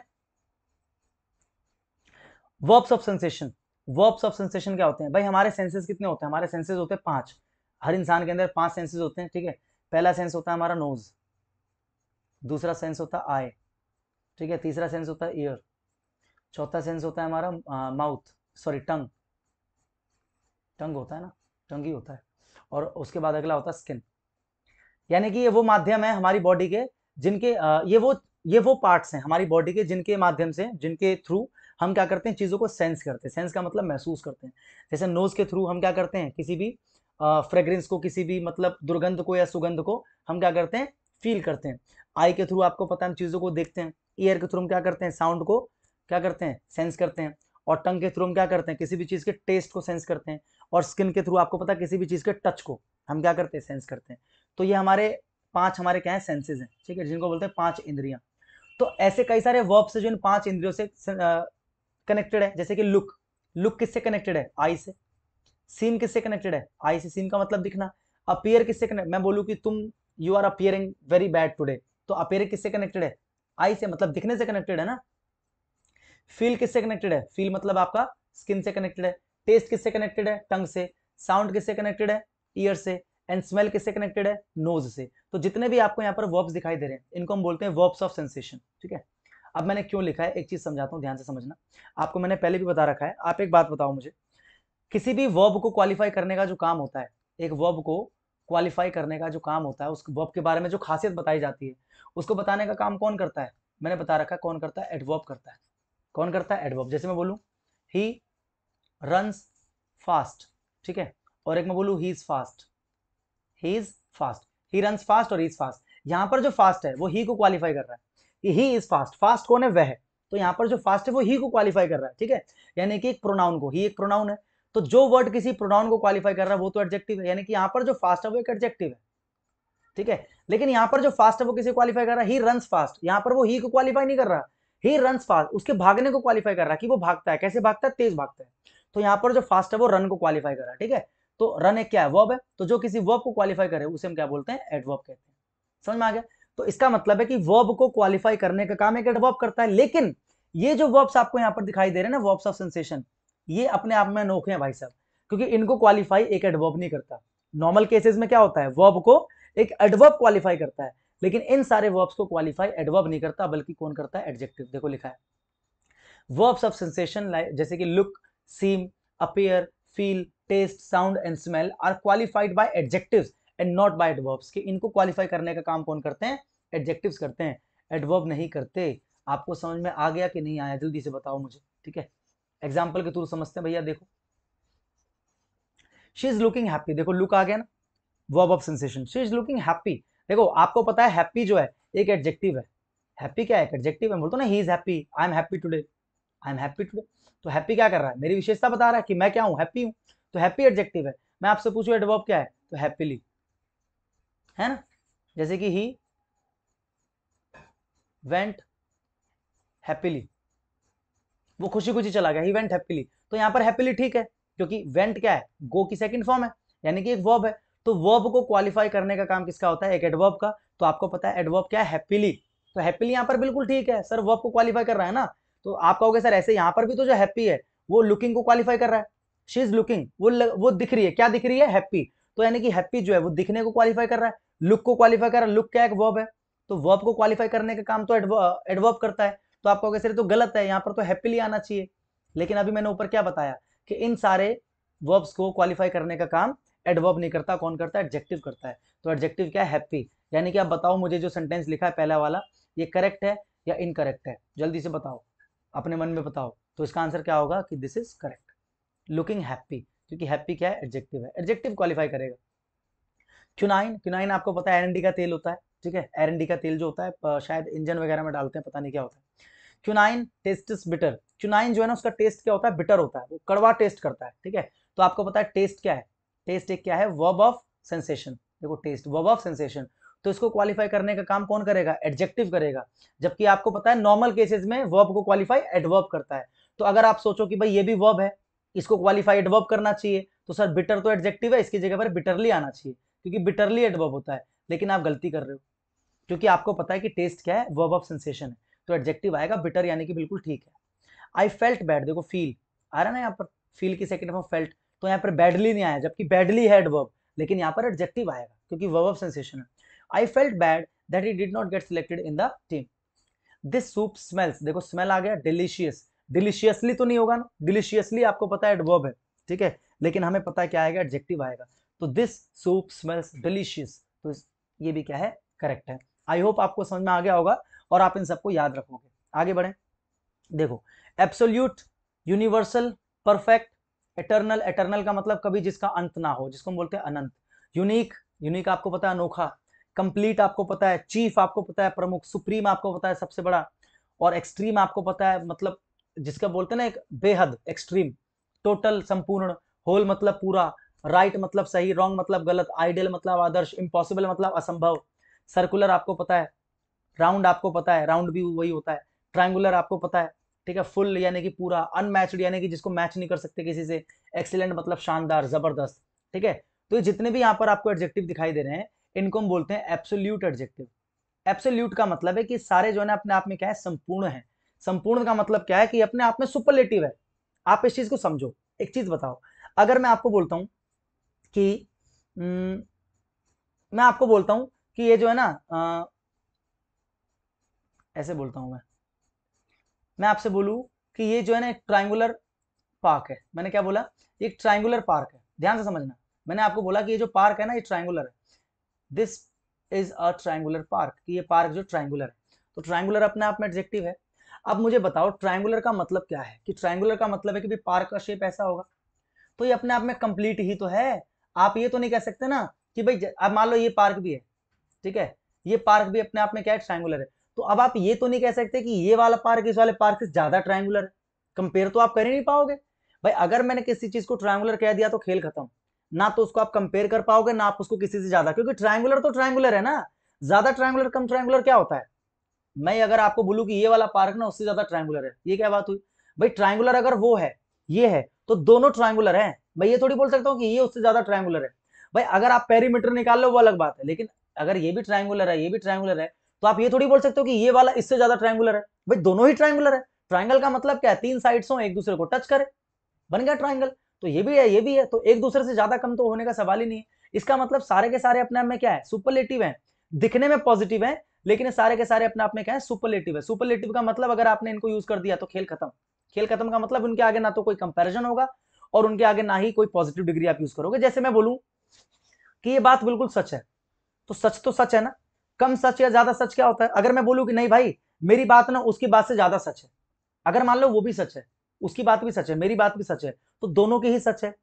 verbs of sensation verbs of sensation क्या होते हैं भाई हमारे सेंसेस कितने होते हैं हमारे सेंसेस होते हैं पांच हर इंसान के अंदर पांच सेंसेस होते हैं ठीक है पहला सेंस होता है हमारा नोज दूसरा सेंस होता है आई ठीक है तीसरा सेंस होता है ईयर चौथा सेंस होता है हमारा माउथ सॉरी टंग टंग होता है ना टंग ही होता है और उसके बाद अगला होता है स्किन यानी कि ये वो माध्यम है हमारी बॉडी के जिनके ये वो ये वो पार्ट्स हैं हमारी बॉडी के जिनके माध्यम से जिनके थ्रू हम क्या करते हैं चीज़ों को सेंस करते हैं सेंस का मतलब महसूस करते हैं जैसे नोज के थ्रू हम क्या करते हैं किसी भी फ्रेग्रेंस को किसी भी मतलब दुर्गंध को या सुगंध को हम क्या करते हैं फील करते हैं आई के थ्रू आपको पता है हम चीज़ों को देखते हैं ईयर के थ्रू हम क्या करते हैं साउंड को क्या करते हैं सेंस करते हैं और टंग के थ्रू हम क्या करते हैं किसी भी चीज़ के टेस्ट को सेंस करते हैं और स्किन के थ्रू आपको पता है किसी भी चीज़ के टच को हम क्या करते हैं सेंस करते हैं तो ये हमारे पांच हमारे क्या है सेंसेज हैं ठीक है जिनको बोलते हैं पांच इंद्रियां तो ऐसे कई सारे वर्ब्स है जो इन पांच इंद्रियों से कनेक्टेड है जैसे कि लुक लुक किससे कनेक्टेड है आई से सीन किससे कनेक्टेड है आई से सीन का मतलब दिखना अपियर किससे कनेक्ट मैं बोलूँ कि तुम you are appearing very bad today तो अपियर किससे कनेक्टेड है आई से मतलब दिखने से कनेक्टेड है ना फील किससे कनेक्टेड है फील मतलब आपका स्किन से कनेक्टेड है टेस्ट किससे कनेक्टेड है टंग से साउंड किससे कनेक्टेड है ईयर से एंड स्मेल किससे कनेक्टेड है नोज से तो जितने भी आपको यहाँ पर वर्ब्स दिखाई दे रहे हैं इनको हम बोलते हैं वर्ब्स ऑफ सेंसेशन ठीक है अब मैंने क्यों लिखा है एक चीज समझाता हूँ ध्यान से समझना आपको मैंने पहले भी बता रखा है आप एक बात बताओ मुझे किसी भी वर्ब को क्वालिफाई करने का जो काम होता है एक वर्ब को क्वालिफाई करने का जो काम होता है उस वर्ब के बारे में जो खासियत बताई जाती है उसको बताने का काम कौन करता है मैंने बता रखा है कौन करता है एडवर्ब करता है कौन करता है एडवर्ब जैसे मैं बोलूँ ही रन्स फास्ट ठीक है और एक मैं बोलूँ he is fast he is fast he runs fast और ही इज फास्ट यहाँ पर जो फास्ट है वो ही को क्वालिफाई कर रहा है कि ही इज फास्ट फास्ट कौन है वह है तो यहाँ पर जो फास्ट है वो ही को क्वालिफाई कर रहा है ठीक है यानी कि एक प्रोनाउन को ही एक प्रोनाउन है तो जो वर्ड किसी प्रोनाउन को क्वालिफाई कर रहा है वो तो एडजेक्टिव है यानी कि यहाँ पर जो फास्ट है वो एक एडजेक्टिव है ठीक है लेकिन यहाँ पर जो फास्ट है वो किसी क्वालिफाई कर रहा है ही रन फास्ट यहाँ पर वो ही को क्वालिफाई नहीं कर रहा ही रन फास्ट उसके भागने को क्वालिफाई कर रहा है कि वो भागता है कैसे भागता है तेज भागता है तो यहाँ पर जो फास्ट है वो रन को क्वालिफाई कर रहा है ठीक है तो रन एक क्या है वर्ब है तो जो किसी वर्ब को क्वालिफाई करे उसे हम क्या बोलते हैं एडवर्ब कहते हैं समझ में आ गया तो इसका मतलब है कि वर्ब को क्वालिफाई करने का काम एक एडवर्ब करता है लेकिन ये जो वर्ब्स आपको यहाँ पर दिखाई दे रहे हैं ना वर्ब्स ऑफ सेंसेशन ये अपने आप में अनोखे हैं भाई साहब क्योंकि इनको क्वालिफाई एक एडवर्ब नहीं करता नॉर्मल केसेस में क्या होता है वर्ब को एक एडवर्ब क्वालिफाई करता है लेकिन इन सारे वर्ब्स को क्वालिफाई एडवर्ब नहीं करता बल्कि कौन करता है एडजेक्टिव देखो लिखा है वर्ब्स ऑफ सेंसेशन लाइक जैसे कि look seem appear feel taste sound and smell are qualified by adjectives and not by adverbs कि इनको क्वालिफाई करने का काम कौन करते हैं एडजेक्टिव्स करते हैं एडवर्ब नहीं करते आपको समझ में आ गया कि नहीं आया जल्दी से बताओ मुझे ठीक है एग्जाम्पल के थ्रू समझते हैं भैया देखो शी इज लुकिंग हैप्पी देखो लुक आ गया ना verb of sensation she is looking happy देखो आपको पता है हैप्पी जो है एक एडजेक्टिव है हैप्पी क्या है एडजेक्टिव है बोलते ना he is happy I am happy today I am happy today तो हैप्पी क्या कर रहा है मेरी विशेषता बता रहा है कि मैं क्या हूँ हैप्पी हूँ तो हैप्पी एडजेक्टिव है मैं आपसे पूछू एडवर्ब क्या है तो हैप्पीली है ना जैसे कि ही वेंट हैप्पीली वो खुशी खुशी चला गया ही वेंट हैप्पीली तो यहाँ पर हैप्पीली ठीक है क्योंकि वेंट क्या है गो की सेकंड फॉर्म है यानी कि एक वर्ब है तो वर्ब को क्वालिफाई करने का काम किसका होता है एक एडवर्ब का तो आपको पता है एडवर्ब क्या है हैप्पीली तो हैप्पीली यहाँ पर बिल्कुल ठीक है सर वर्ब को क्वालिफाई कर रहा है ना तो आप कहोगे सर ऐसे यहाँ पर भी तो जो हैप्पी है वो लुकिंग को क्वालिफाई कर रहा है शी इज लुकिंग वो ल, वो दिख रही है क्या दिख रही है हैप्पी तो यानी कि हैप्पी जो है वो दिखने को क्वालिफाई कर रहा है लुक को क्वालिफाई कर रहा है लुक क्या एक वर्ब है तो वर्ब को क्वालिफाई करने का काम तो एडवर्ब करता है तो आप कहोगे सर तो गलत है यहाँ पर तो हैप्पीली आना चाहिए लेकिन अभी मैंने ऊपर क्या बताया कि इन सारे वर्ब्स को क्वालिफाई करने का काम एडवर्ब नहीं करता कौन करता है एडजेक्टिव करता है तो एडजेक्टिव क्या है हैप्पी यानी कि आप बताओ मुझे जो सेंटेंस लिखा है पहला वाला ये करेक्ट है या इनकरेक्ट है जल्दी से बताओ अपने मन में बताओ तो इसका आंसर क्या होगा कि this is correct looking happy क्योंकि हैप्पी क्या है एडजेक्टिव है एडजेक्टिव क्वालिफाई करेगा क्यूनाइन क्यूनाइन आपको पता है एरनडी का तेल होता है ठीक है एरनडी का तेल जो होता है शायद इंजन वगैरह में डालते हैं पता नहीं क्या होता है quinine taste is bitter quinine जो है ना उसका टेस्ट क्या होता है बिटर होता है वो कड़वा टेस्ट करता है ठीक है तो आपको पता है टेस्ट क्या है टेस्ट एक क्या है वर्ब ऑफ सेंसेशन देखो टेस्ट वर्ब ऑफ सेंसेशन तो इसको क्वालिफाई करने का काम कौन करेगा एडजेक्टिव करेगा जबकि आपको पता है नॉर्मल केसेस में वर्ब को क्वालिफाई एडवर्ब करता है तो अगर आप सोचो कि भाई ये भी वर्ब है इसको क्वालिफाई एडवर्ब करना चाहिए तो सर बिटर तो एडजेक्टिव है इसकी जगह पर बिटरली आना चाहिए क्योंकि बिटरली एडवर्ब होता है लेकिन आप गलती कर रहे हो क्योंकि आपको पता है कि टेस्ट क्या है वर्ब ऑफ सेंसेशन है तो एडजेक्टिव आएगा बिटर यानी कि बिल्कुल ठीक है आई फेल्ट बैड देखो फील आ रहा है ना यहाँ पर फील की सेकेंड फॉर्म फेल्ट तो यहाँ पर बैडली नहीं आया जबकि बैडली है एडवर्ब लेकिन यहाँ पर एडजेक्टिव आएगा क्योंकि वर्ब ऑफ सेंसेशन है I felt bad that he did not get selected in the team this soup smells देखो स्मेल आ गया डिलीशियस डिलीशियसली तो नहीं होगा ना डिलीशियसली आपको पता है एडवर्ब है ठीक है लेकिन हमें पता है क्या आएगा एडजेक्टिव आएगा तो दिस सूप स्मेल्स डिलीशियस तो ये भी क्या है करेक्ट है आई होप आपको समझ में आ गया होगा और आप इन सबको याद रखोगे आगे बढ़े देखो absolute universal perfect eternal eternal का मतलब कभी जिसका अंत ना हो जिसको हम बोलते हैं अनंत यूनिक यूनिक आपको पता है अनोखा कंप्लीट आपको पता है चीफ आपको पता है प्रमुख सुप्रीम आपको पता है सबसे बड़ा और एक्सट्रीम आपको पता है मतलब जिसका बोलते हैं ना एक बेहद एक्सट्रीम टोटल संपूर्ण होल मतलब पूरा राइट right मतलब सही रॉन्ग मतलब गलत आइडियल मतलब आदर्श इम्पॉसिबल मतलब असंभव सर्कुलर आपको पता है राउंड आपको पता है राउंड भी वही होता है ट्राइंगुलर आपको पता है ठीक है फुल यानी कि पूरा अनमैच्ड यानी कि जिसको मैच नहीं कर सकते किसी से एक्सीलेंट मतलब शानदार जबरदस्त ठीक है तो जितने भी यहाँ पर आपको एडजेक्टिव दिखाई दे रहे हैं इनको हम बोलते हैं एप्सोल्यूट एडजेक्टिव एप्सोल्यूट का मतलब है कि सारे जो है अपने आप में क्या है संपूर्ण है संपूर्ण का मतलब क्या है कि अपने आप में सुपरलेटिव है आप इस चीज को समझो एक चीज बताओ अगर मैं आपको बोलता हूं कि न, हम्म, मैं आपको बोलता हूं कि ये जो है ना आ, ऐसे बोलता हूं मैं मैं आपसे बोलूँ कि ये जो है ना एक ट्राइंगुलर पार्क है मैंने क्या बोला एक ट्राइंगुलर पार्क है ध्यान से समझना मैंने आपको बोला कि ये जो पार्क है ना ये ट्राइंगुलर है this is a triangular park ये पार्क जो ट्राइंगुलर है तो ट्राइंगुलर अपने आप में एडजेक्टिव है अब मुझे बताओ ट्राइंगुलर का मतलब क्या है कि ट्राइंगुलर का मतलब है कि पार्क का शेप ऐसा होगा तो ये अपने आप में कंप्लीट ही तो है आप ये तो नहीं कह सकते ना कि भाई अब मान लो ये पार्क भी है ठीक है ये पार्क भी अपने आप में क्या है ट्राइंगुलर है तो अब आप ये तो नहीं कह सकते कि ये वाला पार्क इस वाले पार्क से ज़्यादा है कंपेयर तो आप कर ही नहीं पाओगे भाई अगर मैंने किसी चीज़ को ट्राइंगुलर कह दिया तो खेल खत्म ना तो उसको आप कंपेयर कर पाओगे ना आप उसको किसी से ज़्यादा क्योंकि ट्राइंगुलर तो ट्राइंगुलर है ना ज़्यादा ट्राइंगुलर कम ट्राइंगुलर क्या होता है मैं अगर आपको बोलूँ कि ये वाला पार्क ना उससे ज़्यादा ट्राइंगुलर है ये क्या बात हुई भाई ट्राइंगुलर अगर वो है ये है तो दोनों ट्राइंगुलर है मैं ये थोड़ी बोल सकता हूँ कि ये उससे ज़्यादा ट्राइंगुलर है भाई अगर आप पेरीमीटर निकाल लो वो अलग बात है लेकिन अगर ये भी ट्राइंगुलर है ये भी ट्राइंगुलर है तो आप ये थोड़ी बोल सकते हो कि ये वाला इससे ज्यादा ट्राइंगुलर है भाई दोनों ही ट्राइंगुलर है ट्राइंगल का मतलब क्या है तीन साइड्स हो एक दूसरे को टच करे बन गया ट्राइंगल तो ये भी है ये भी है तो एक दूसरे से ज्यादा कम तो होने का सवाल ही नहीं है इसका मतलब सारे के सारे अपने आप में क्या है सुपरलेटिव है दिखने में पॉजिटिव है लेकिन सारे के सारे अपने आप में क्या है सुपरलेटिव है सुपरलेटिव का मतलब अगर आपने इनको यूज कर दिया तो खेल खत्म खेल खत्म का मतलब उनके आगे ना तो कोई कंपेरिजन होगा और उनके आगे ना ही कोई पॉजिटिव डिग्री आप यूज करोगे जैसे मैं बोलूं कि ये बात बिल्कुल सच है तो सच तो सच है ना कम सच या ज्यादा सच क्या होता है अगर मैं बोलूँ कि नहीं भाई मेरी बात ना उसकी बात से ज्यादा सच है अगर मान लो वो भी सच है उसकी बात भी सच है मेरी बात भी सच है तो दोनों की ही सच है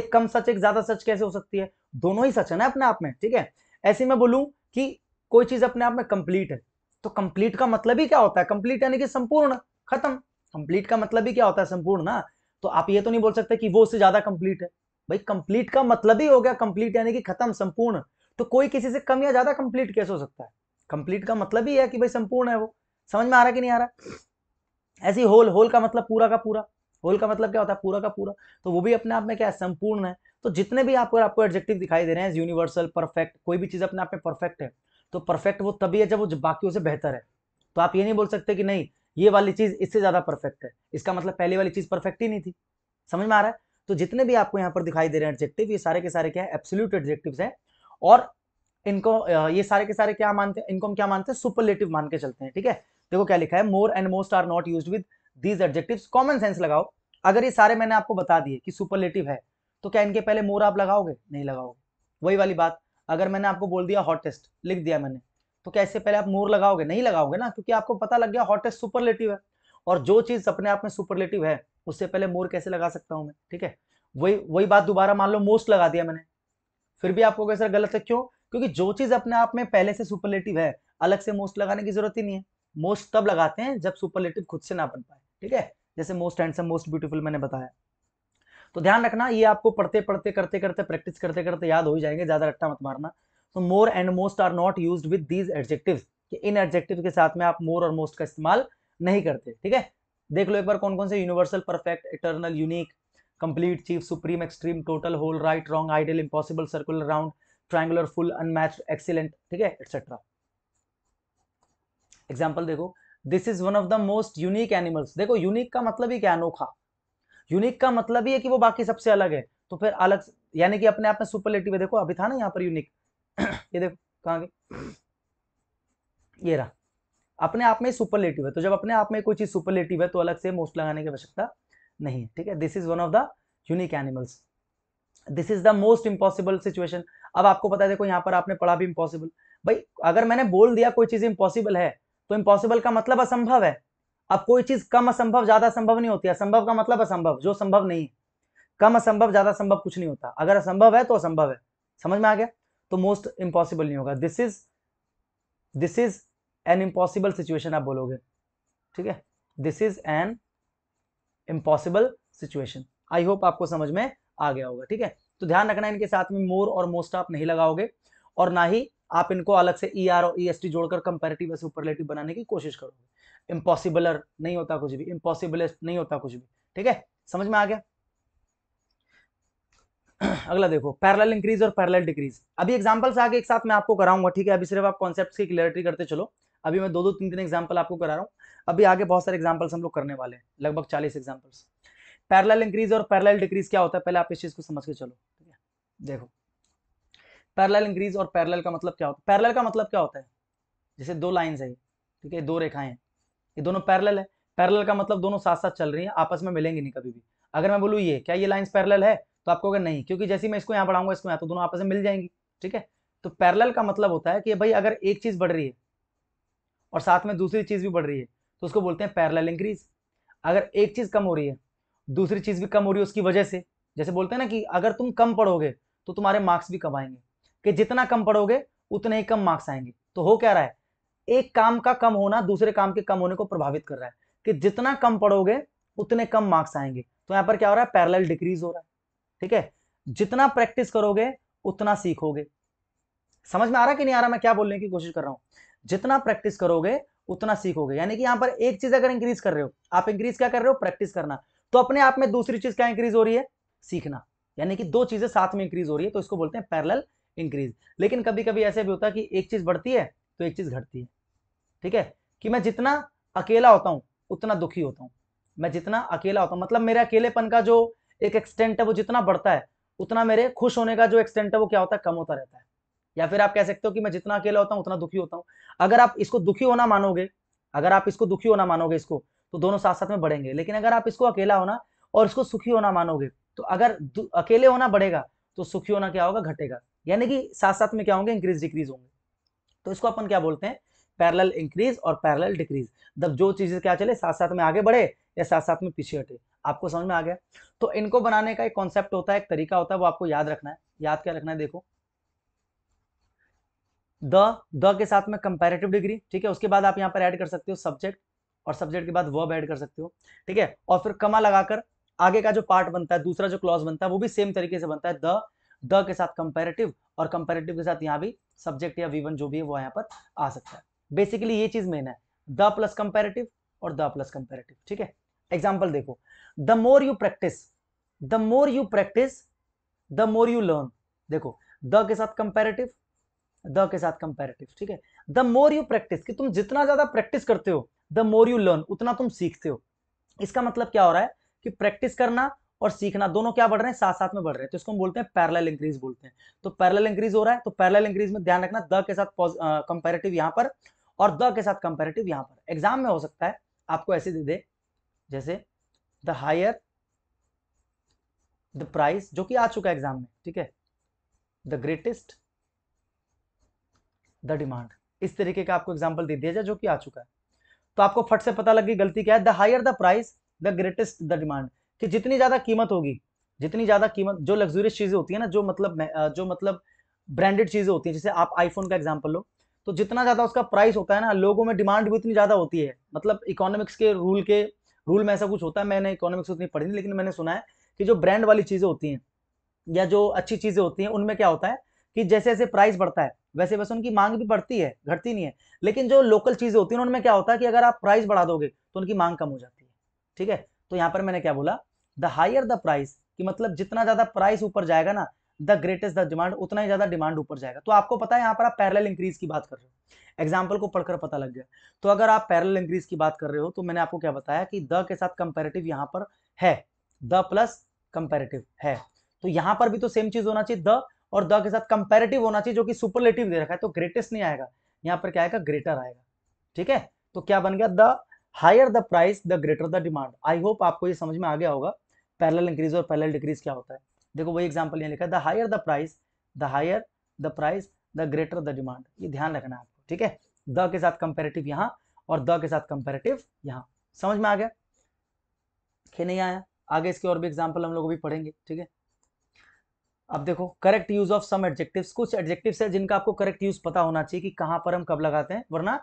एक कम सच एक ज्यादा सच कैसे हो सकती है दोनों ही सच है ना अपने आप में ठीक है ऐसे मैं बोलूं कि कोई चीज अपने आप में कंप्लीट है तो कंप्लीट का मतलब ही क्या होता है कंप्लीट यानी कि संपूर्ण खत्म कंप्लीट का मतलब ही क्या होता है संपूर्ण ना तो आप ये तो नहीं बोल सकते कि वो उससे ज्यादा कंप्लीट है भाई कंप्लीट का मतलब ही हो गया कंप्लीट यानी कि खत्म संपूर्ण तो कोई किसी से कम या ज़्यादा कंप्लीट केस हो सकता है कंप्लीट का मतलब ही है कि भाई संपूर्ण है वो समझ में आ रहा कि नहीं आ रहा ऐसी होल होल का मतलब पूरा का पूरा होल का मतलब क्या होता है पूरा का पूरा तो वो भी अपने आप में क्या है संपूर्ण है तो जितने भी आपको आपको एडजेक्टिव दिखाई दे रहे हैं यूनिवर्सल परफेक्ट कोई भी चीज़ अपने आप में परफेक्ट है तो परफेक्ट वो तभी है जब वो बाकियों से बेहतर है तो आप ये नहीं बोल सकते कि नहीं ये वाली चीज़ इससे ज़्यादा परफेक्ट है इसका मतलब पहले वाली चीज़ परफेक्ट ही नहीं थी समझ में आ रहा है तो जितने भी आपको यहाँ पर दिखाई दे रहे हैं एडजेक्टिव ये सारे के सारे क्या है एब्सोल्यूट एडजेक्टिव्स हैं और इनको ये सारे के सारे क्या मानते हैं इनको हम क्या मानते हैं सुपरलेटिव मान के चलते हैं ठीक है देखो क्या लिखा है more and most are not use with these adjectives common sense लगाओ अगर ये सारे मैंने आपको बता दिए कि सुपरलेटिव है तो क्या इनके पहले मोर आप लगाओगे नहीं लगाओगे वही वाली बात अगर मैंने आपको बोल दिया हॉटेस्ट लिख दिया मैंने तो क्या इससे पहले आप मोर लगाओगे नहीं लगाओगे ना क्योंकि आपको पता लग गया हॉटेस्ट सुपरलेटिव है और जो चीज़ अपने आप में सुपरलेटिव है उससे पहले मोर कैसे लगा सकता हूं मैं ठीक है वही वही बात दोबारा मान लो मोस्ट लगा दिया मैंने फिर भी आपको सर गलत है क्यों क्योंकि जो चीज अपने आप में पहले से सुपरलेटिव है अलग से मोस्ट लगाने की जरूरत ही नहीं है मोस्ट तब लगाते हैं जब सुपरलेटिव खुद से ना बन पाए ठीक है जैसे मोस्ट हैंडसम मोस्ट ब्यूटीफुल मैंने बताया तो ध्यान रखना ये आपको पढ़ते पढ़ते करते करते प्रैक्टिस करते करते याद हो जाएंगे ज्यादा रट्टा मत मारना तो more and most are not use with these adjective इन एडजेक्टिव के साथ में आप मोर और मोस्ट का इस्तेमाल नहीं करते ठीक है देख लो एक बार कौन कौन से universal perfect eternal unique complete chief supreme extreme total whole right wrong ideal impossible, circular round triangular full unmatch excellent ठीक है एक्सेट्रा एग्जाम्पल देखो this is one of the most unique animals देखो यूनिक का मतलब ही क्या अनोखा unique का मतलब ही है कि वो बाकी सबसे अलग है तो फिर अलग यानी कि अपने आप में सुपरलेटिव है देखो अभी था ना यहाँ पर यूनिक [COUGHS] ये देखो कहाँ गए ये रहा अपने आप में सुपरलेटिव है तो जब अपने आप में कोई चीज सुपरलेटिव है तो अलग से मोस्ट लगाने की आवश्यकता नहीं ठीक है this is one of the unique animals this is the most impossible situation अब आपको पता है देखो यहाँ पर आपने पढ़ा भी इम्पॉसिबल भाई अगर मैंने बोल दिया कोई चीज इम्पॉसिबल है तो इम्पॉसिबल का मतलब असंभव है अब कोई चीज कम असंभव ज्यादा संभव नहीं होती असंभव का मतलब असंभव जो संभव नहीं है कम असंभव ज्यादा संभव कुछ नहीं होता अगर असंभव है तो असंभव है समझ में आ गया तो मोस्ट इम्पॉसिबल नहीं होगा this is this is an impossible situation आप बोलोगे ठीक है this is an impossible situation I hope आपको समझ में आ गया होगा ठीक है तो ध्यान रखना इनके साथ में मोर और मोस्ट आप नहीं लगाओगे और ना ही आप इनको अलग से ई e ER आर और ई एस टी जोड़कर कंपेरेटिव या सुपरलेटिव बनाने की कोशिश करोगे इम्पॉसिबलर er नहीं होता कुछ भी इम्पॉसिबलिस्ट नहीं होता कुछ भी ठीक है समझ में आ गया अगला देखो पैरेलल इंक्रीज और पैरेलल डिक्रीज अभी एग्जांपल आगे एक साथ मैं आपको कराऊंगा ठीक है अभी सिर्फ आप कॉन्सेप्ट की क्लियरिटी करते चलो अभी मैं दो दो तीन तीन एग्जाम्पल आपको करा रहा हूँ अभी आगे बहुत सारे एग्जाम्पल्स हम लोग करने वाले हैं लगभग चालीस एग्जाम्पल्स पैरल इंक्रीज और पैरल डिक्रीज क्या होता है पहले आप इस चीज़ को समझ के चलो ठीक है देखो पैरल इंक्रीज और पैरल का मतलब क्या होता है पैरल का मतलब क्या होता है जैसे दो लाइन्स है ठीक है दो रेखाएं हैं ये दोनों पैरल है पैरल का मतलब दोनों साथ साथ चल रही है आपस में मिलेंगे नहीं कभी भी अगर मैं बोलूँ ये क्या ये लाइन्स पैरल है तो आपको अगर नहीं क्योंकि जैसे मैं इसको यहाँ बढ़ाऊंगा इसको यहाँ तो दोनों आपस में मिल जाएंगी ठीक है तो पैरल का मतलब होता है कि भाई अगर एक चीज़ बढ़ रही है और साथ में दूसरी चीज़ भी बढ़ रही है तो उसको बोलते हैं पैरल इंक्रीज अगर एक चीज़ कम हो रही है दूसरी चीज़ भी कम हो रही है उसकी वजह से जैसे बोलते हैं ना कि अगर तुम कम पढ़ोगे तो तुम्हारे मार्क्स भी कम आएंगे कि जितना कम पढ़ोगे उतने ही कम मार्क्स आएंगे तो हो क्या रहा है एक काम का कम होना दूसरे काम के कम होने को प्रभावित कर रहा है कि जितना कम पढ़ोगे उतने कम मार्क्स आएंगे तो यहाँ पर क्या हो रहा है पैरल डिक्रीज हो रहा है ठीक है जितना प्रैक्टिस करोगे उतना सीखोगे समझ में आ रहा कि नहीं आ रहा मैं क्या बोलने की कोशिश कर रहा हूं जितना प्रैक्टिस करोगे उतना सीखोगे यानी कि यहाँ पर एक चीज अगर इंक्रीज कर रहे हो आप इंक्रीज क्या कर रहे हो प्रैक्टिस करना तो अपने आप में दूसरी चीज क्या इंक्रीज हो रही है सीखना यानी कि दो चीजें साथ में इंक्रीज हो रही है तो इसको बोलते हैं पैरल इंक्रीज लेकिन कभी कभी ऐसे भी होता है कि एक चीज बढ़ती है तो एक चीज घटती है ठीक है कि मैं जितना अकेला होता हूं उतना दुखी होता हूं मैं जितना अकेला होता हूँ मतलब मेरे अकेलेपन का जो एक एक्सटेंट है वो जितना बढ़ता है उतना मेरे खुश होने का जो एक्सटेंट है वो क्या होता है कम होता रहता है या फिर आप कह सकते हो कि मैं जितना अकेला होता हूँ उतना दुखी होता हूं अगर आप इसको दुखी होना मानोगे अगर आप इसको दुखी होना मानोगे इसको तो दोनों साथ साथ में बढ़ेंगे लेकिन अगर आप इसको अकेला होना और इसको सुखी होना मानोगे तो अगर अकेले होना बढ़ेगा तो सुखी होना क्या होगा घटेगा यानी कि साथ साथ में क्या होंगे इंक्रीज डिक्रीज होंगे तो इसको अपन क्या बोलते हैं पैरेलल इंक्रीज और पैरेलल डिक्रीज जब जो चीजें क्या चले साथ साथ में आगे बढ़े या साथ साथ में पीछे हटे आपको समझ में आ गया तो इनको बनाने का एक कॉन्सेप्ट होता है एक तरीका होता है वो आपको याद रखना है याद क्या रखना है देखो द द के साथ में कंपेरेटिव डिग्री ठीक है उसके बाद आप यहाँ पर ऐड कर सकते हो सब्जेक्ट और सब्जेक्ट के बाद वर्ब ऐड कर सकते हो ठीक है और फिर कमा लगाकर आगे का जो पार्ट बनता है दूसरा जो क्लॉज बनता है वो भी सेम तरीके से बनता है द द के साथ कंपेरेटिव और कंपेरेटिव के साथ यहाँ भी सब्जेक्ट या विवन जो भी है वो यहाँ पर आ सकता है बेसिकली ये चीज मेन है द प्लस कंपेरेटिव और द प्लस कंपेरेटिव ठीक है एग्जाम्पल देखो the more you practice the more you practice the more you learn देखो द के साथ कंपेरेटिव द के साथ कंपेरेटिव ठीक है द मोर यू प्रैक्टिस कि तुम जितना ज्यादा प्रैक्टिस करते हो द मोर यू लर्न उतना तुम सीखते हो इसका मतलब क्या हो रहा है कि प्रैक्टिस करना और सीखना दोनों क्या बढ़ रहे हैं साथ साथ में बढ़ रहे हैं तो इसको हम बोलते हैं पैरेलल इंक्रीज बोलते हैं तो पैरेलल इंक्रीज हो रहा है तो पैरेलल इंक्रीज में ध्यान रखना द के साथ कंपेरेटिव यहां पर और द के साथ कंपेरेटिव यहां पर एग्जाम में हो सकता है आपको ऐसे दे दे जैसे द हायर द प्राइस जो कि आ चुका है एग्जाम में ठीक है द ग्रेटेस्ट द डिमांड इस तरीके का आपको एग्जाम्पल दे दिया जाए जो कि आ चुका है तो आपको फट से पता गई गलती क्या है the higher the price the greatest the demand कि जितनी ज्यादा कीमत होगी जितनी ज्यादा कीमत जो लग्जूरियस चीजें होती है ना जो मतलब जो मतलब ब्रांडेड चीजें होती है जैसे आप आईफोन का एग्जाम्पल लो तो जितना ज्यादा उसका प्राइस होता है ना लोगों में डिमांड भी उतनी ज्यादा होती है मतलब इकोनॉमिक्स के रूल के रूल में ऐसा कुछ होता है मैंने इकोनॉमिक्स उतनी पढ़ी नहीं लेकिन मैंने सुना है कि जो ब्रांड वाली चीजें होती हैं या जो अच्छी चीजें होती हैं उनमें क्या होता है कि जैसे जैसे प्राइस बढ़ता है वैसे वैसे उनकी मांग भी बढ़ती है घटती नहीं है लेकिन जो लोकल चीज़ें होती हैं उनमें क्या होता है कि अगर आप प्राइस बढ़ा दोगे तो उनकी मांग कम हो जाती है ठीक है तो यहाँ पर मैंने क्या बोला द हायर द प्राइस कि मतलब जितना ज़्यादा प्राइस ऊपर जाएगा ना द ग्रेटेस्ट द डिमांड उतना ही ज़्यादा डिमांड ऊपर जाएगा तो आपको पता है यहाँ पर आप पैरल इंक्रीज की बात कर रहे हो एग्जाम्पल को पढ़कर पता लग गया तो अगर आप पैरल इंक्रीज की बात कर रहे हो तो मैंने आपको क्या बताया कि द के साथ कंपेरेटिव यहाँ पर है द प्लस कंपेरेटिव है तो यहाँ पर भी तो सेम चीज़ होना चाहिए द और द के साथ कंपेरेटिव होना चाहिए जो कि सुपरलेटिव दे रखा है तो ग्रेटेस्ट नहीं आएगा यहाँ पर क्या आएगा ग्रेटर आएगा ठीक है तो क्या बन गया the higher the price the greater the demand I hope आपको ये समझ में आ गया होगा पैरेलल इंक्रीज और पैरेलल डिक्रीज क्या होता है देखो वही एग्जाम्पल यहाँ लिखा है the higher the price the higher the price the greater the demand ये ध्यान रखना आपको ठीक है द के साथ कंपेरेटिव यहाँ और द के साथ कंपेरेटिव यहाँ समझ में आ गया कि नहीं आया आगे इसके और भी एग्जाम्पल हम लोग भी पढ़ेंगे ठीक है अब देखो correct use of some adjective कुछ एडजेक्टिव है जिनका आपको करेक्ट यूज पता होना चाहिए कि कहाँ पर हम कब लगाते हैं वरना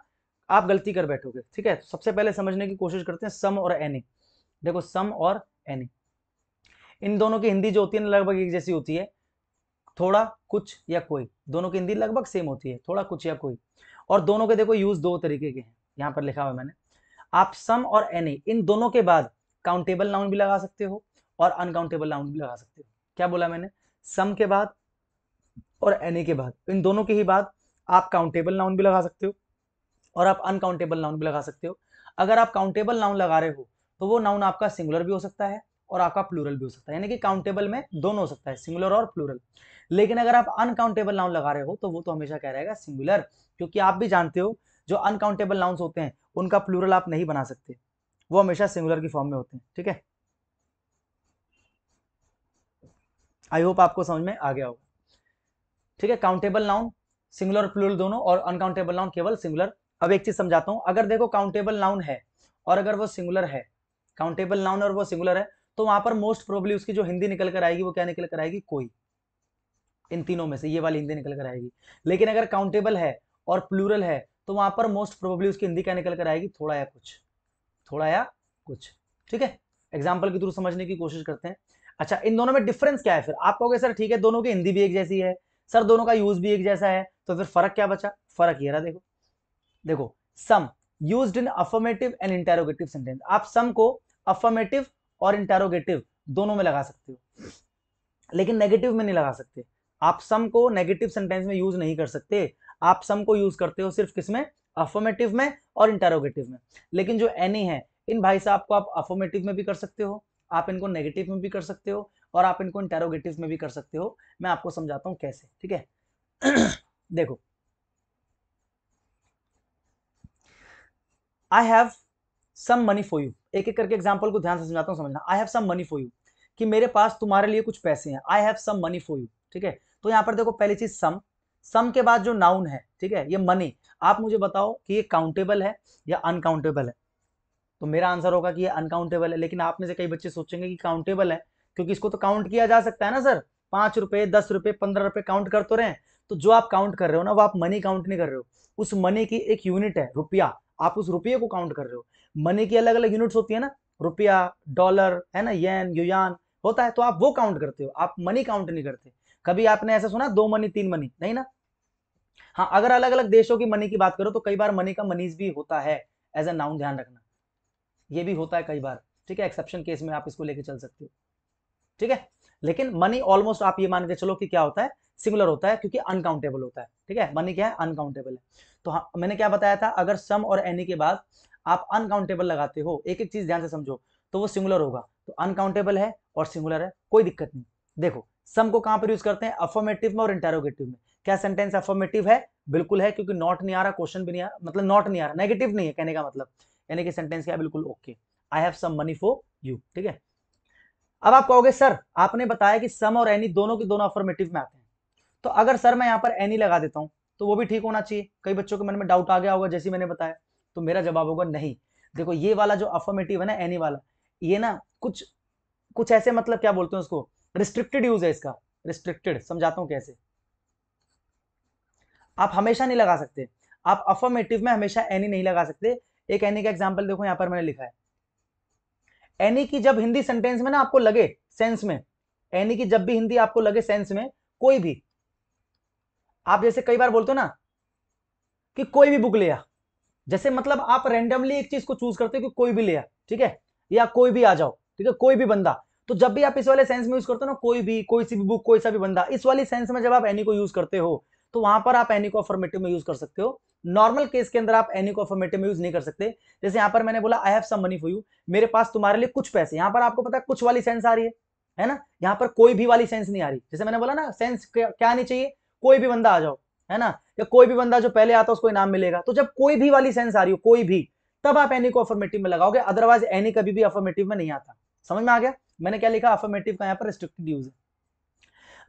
आप गलती कर बैठोगे ठीक है सबसे पहले समझने की कोशिश करते हैं सम और एनी देखो सम और एनी इन दोनों की हिंदी जो होती है ना लगभग एक जैसी होती है थोड़ा कुछ या कोई दोनों की हिंदी लगभग सेम होती है थोड़ा कुछ या कोई और दोनों के देखो यूज दो तरीके के हैं यहाँ पर लिखा हुआ मैंने आप सम और एनी इन दोनों के बाद काउंटेबल नाउन भी लगा सकते हो और अनकाउंटेबल नाउन भी लगा सकते हो क्या बोला मैंने सम के बाद और एन के बाद तो इन दोनों के ही बाद आप काउंटेबल नाउन भी लगा सकते हो और आप अनकाउंटेबल नाउन भी लगा सकते हो अगर आप काउंटेबल नाउन लगा रहे हो तो वो नाउन आपका सिंगुलर भी हो सकता है और आपका प्लूरल भी हो सकता है यानी कि काउंटेबल में दोनों हो सकता है सिंगुलर और प्लूरल लेकिन अगर आप अनकाउंटेबल नाउन लगा रहे हो तो वो तो हमेशा कह रहेगा सिंगुलर क्योंकि आप भी जानते हो जो अनकाउंटेबल नाउन होते हैं उनका प्लूरल आप नहीं बना सकते वो हमेशा सिंगुलर की फॉर्म में होते हैं ठीक है आई होप आपको समझ में आ गया होगा ठीक है काउंटेबल नाउन सिंगुलर प्लुरल दोनों और अनकाउंटेबल नाउन केवल सिंगुलर अब एक चीज समझाता हूं अगर देखो काउंटेबल नाउन है और अगर वो सिंगुलर है काउंटेबल नाउन और वो सिंगुलर है तो वहां पर मोस्ट प्रोबली उसकी जो हिंदी निकल कर आएगी वो क्या निकल कर आएगी कोई इन तीनों में से ये वाली हिंदी निकल कर आएगी लेकिन अगर काउंटेबल है और प्लूरल है तो वहां पर मोस्ट प्रोबेबली उसकी हिंदी क्या निकल कर आएगी थोड़ा या कुछ थोड़ा या कुछ ठीक है एग्जाम्पल के थ्रू समझने की कोशिश करते हैं अच्छा इन दोनों में डिफरेंस क्या है फिर आप कहोगे सर ठीक है दोनों की हिंदी भी एक जैसी है सर दोनों का यूज भी एक जैसा है तो फिर फर्क क्या बचा फर्क ये रहा देखो देखो some use in affirmative and interrogative sentence आप सम को अफर्मेटिव और इंटेरोगेटिव दोनों में लगा सकते हो लेकिन नेगेटिव में नहीं लगा सकते आप सम को नेगेटिव सेंटेंस में यूज नहीं कर सकते आप सम को यूज करते हो सिर्फ किसमें अफर्मेटिव में और इंटेरोगेटिव में लेकिन जो एनी है इन भाई साहब को आप अफर्मेटिव में भी कर सकते हो आप इनको नेगेटिव में भी कर सकते हो और आप इनको इंटेरोगेटिव में भी कर सकते हो मैं आपको समझाता हूँ कैसे ठीक है [CLEARS THROAT] देखो I have some money for you एक एक करके एग्जाम्पल को ध्यान से समझाता हूँ समझना I have some money for you कि मेरे पास तुम्हारे लिए कुछ पैसे हैं I have some money for you ठीक है तो यहाँ पर देखो पहली चीज सम सम के बाद जो नाउन है ठीक है ये मनी आप मुझे बताओ कि ये काउंटेबल है या अनकाउंटेबल है तो मेरा आंसर होगा कि ये अनकाउंटेबल है लेकिन आप में से कई बच्चे सोचेंगे कि काउंटेबल है क्योंकि इसको तो काउंट किया जा सकता है ना सर पांच रुपए दस रुपए पंद्रह रुपए काउंट कर तो रहे तो जो आप काउंट कर रहे हो ना वो आप मनी काउंट नहीं कर रहे हो उस मनी की एक यूनिट है रुपया आप उस रुपये को काउंट कर रहे हो मनी की अलग अलग यूनिट्स होती है ना रुपया डॉलर है ना येन युयान होता है तो आप वो काउंट करते हो आप मनी काउंट नहीं करते कभी आपने ऐसा सुना दो मनी तीन मनी नहीं ना हाँ अगर अलग अलग देशों की मनी की बात करो तो कई बार मनी का मनीज भी होता है एज ए नाउन ध्यान रखना ये भी होता है कई बार ठीक है एक्सेप्शन केस में आप इसको लेके चल सकते हो ठीक है लेकिन मनी ऑलमोस्ट आप ये मान के चलो कि क्या होता है सिमिलर होता है क्योंकि अनकाउंटेबल होता है ठीक है मनी क्या है अनकाउंटेबल है तो हाँ, मैंने क्या बताया था अगर सम और एनी के बाद आप अनकाउंटेबल लगाते हो एक एक चीज ध्यान से समझो तो वो सिंगुलर होगा तो अनकाउंटेबल है और सिंगुलर है कोई दिक्कत नहीं देखो सम को कहां पर यूज करते हैं अफॉर्मेटिव में और इंटेरोगेटिव में क्या सेंटेंस अफॉर्मेटिव है बिल्कुल है क्योंकि नॉट नहीं आ रहा क्वेश्चन भी नहीं आ मतलब नॉट नहीं आ रहा नेगेटिव नहीं है कहने का मतलब यानी कि सेंटेंस क्या बिल्कुल okay I have some money for you ठीक है अब आप कहोगे सर आपने बताया कि सम और एनी दोनों के दोनों अफर्मेटिव में आते हैं तो अगर सर मैं यहाँ पर एनी लगा देता हूँ तो वो भी ठीक होना चाहिए कई बच्चों के मन में डाउट आ गया होगा जैसे मैंने बताया तो मेरा जवाब होगा नहीं देखो ये वाला जो अफर्मेटिव है ना एनी वाला ये ना कुछ कुछ ऐसे मतलब क्या बोलते हैं उसको रिस्ट्रिक्टेड यूज है इसका रिस्ट्रिक्टेड समझाता हूँ कैसे आप हमेशा नहीं लगा सकते आप अफर्मेटिव में हमेशा एनी नहीं लगा सकते एक एनी का एग्जाम्पल देखो यहां पर मैंने लिखा है एनी की जब हिंदी सेंटेंस में ना आपको लगे सेंस में एनी की जब भी हिंदी आपको लगे सेंस में कोई भी आप जैसे कई बार बोलते हो ना कि कोई भी बुक लिया जैसे मतलब आप रेंडमली एक चीज को चूज करते हो कि कोई भी लिया ठीक है या कोई भी आ जाओ ठीक है कोई भी बंदा तो जब भी आप इस वाले सेंस में यूज करते हो ना कोई भी कोई सी भी बुक कोई सा भी बंदा इस वाली सेंस में जब आप एनी को यूज करते हो तो वहां पर आप एनी को अफर्मेटिव में यूज कर सकते हो नॉर्मल केस के अंदर आप एनी को अफर्मेटिव में यूज नहीं कर सकते जैसे यहां पर मैंने बोला I have some money for you मेरे पास तुम्हारे लिए कुछ पैसे यहां पर आपको पता है कुछ वाली सेंस आ रही है है ना यहाँ पर कोई भी वाली सेंस नहीं आ रही जैसे मैंने बोला ना सेंस क्या आनी चाहिए कोई भी बंदा आ जाओ है ना या कोई भी बंदा जो पहले आता है उसको इनाम मिलेगा तो जब कोई भी वाली सेंस आ रही हो कोई भी तब आप एनी को अफर्मेटिव में लगाओगे अदरवाइज एनी कभी भी अफर्मेटिव में नहीं आता समझ में आ गया मैंने क्या लिखा अफर्मेटिव का यहाँ पर रिस्ट्रिक्टेड यूज है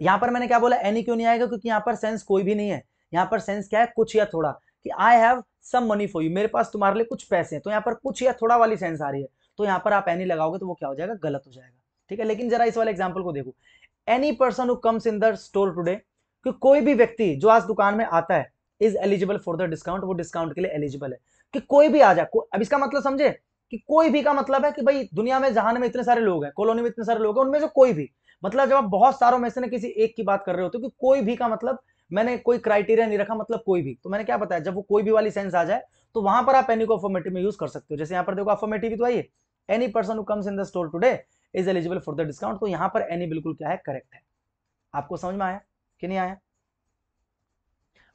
यहां पर मैंने क्या बोला एनी क्यों नहीं आएगा क्योंकि यहाँ पर सेंस कोई भी नहीं है यहाँ पर सेंस क्या है कुछ या थोड़ा कि I have some money for you मेरे पास तुम्हारे लिए कुछ पैसे हैं तो यहाँ पर कुछ या थोड़ा वाली सेंस आ रही है तो यहाँ पर आप एनी लगाओगे तो वो क्या हो जाएगा गलत हो जाएगा ठीक है लेकिन जरा इस वाले एग्जाम्पल को देखो any person who comes in the store today कि कोई भी व्यक्ति जो आज दुकान में आता है is eligible for the discount वो डिस्काउंट के लिए एलिजिबल है कि कोई भी आ जाए अब इसका मतलब समझे कि कोई भी का मतलब है कि भाई दुनिया में जहान में इतने सारे लोग हैं कॉलोनी में इतने सारे लोग हैं उनमें से कोई भी मतलब जब आप बहुत सारों में से ना किसी एक की बात कर रहे होते हो कि कोई भी का मतलब मैंने कोई क्राइटेरिया नहीं रखा मतलब कोई भी तो मैंने क्या बताया जब वो कोई भी वाली सेंस आ जाए तो वहां पर आप एनी को अफॉर्मेटिव में यूज कर सकते हो जैसे यहाँ पर देखो अफॉर्मेटिव तो आइए any person who comes in the store today is eligible for the discount तो यहाँ पर एनी बिल्कुल क्या है करेक्ट है आपको समझ में आया कि नहीं आया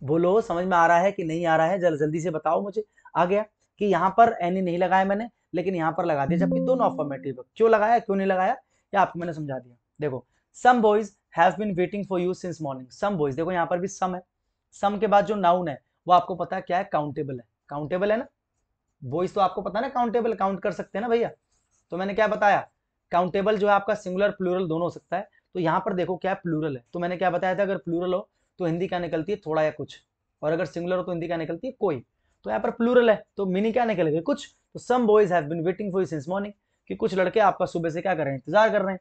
बोलो समझ में आ रहा है कि नहीं आ रहा है जल्द जल्दी से बताओ मुझे आ गया कि यहाँ पर एनी नहीं लगाया मैंने लेकिन यहाँ पर लगा दिया जबकि दोनों अफॉर्मेटिव क्यों लगाया क्यों नहीं लगाया आपको मैंने समझा दिया देखो some boys have been waiting for you since morning some boys देखो यहाँ पर भी सम है सम के बाद जो नाउन है वो आपको पता है क्या है काउंटेबल है काउंटेबल है ना बॉयज तो आपको पता ना काउंटेबल काउंट कर सकते हैं ना भैया तो मैंने क्या बताया काउंटेबल जो है आपका सिंगुलर प्लूरल दोनों हो सकता है तो यहाँ पर देखो क्या प्लूरल है तो मैंने क्या बताया था अगर प्लूरल हो तो हिंदी क्या निकलती है थोड़ा या कुछ और अगर सिंगुलर हो तो हिंदी क्या निकलती है कोई तो यहाँ पर प्लूरल है तो मिनी क्या निकलेगा कुछ तो some boys have been waiting for you since morning कि कुछ लड़के आपका सुबह से क्या कर रहे हैं इंतजार कर रहे हैं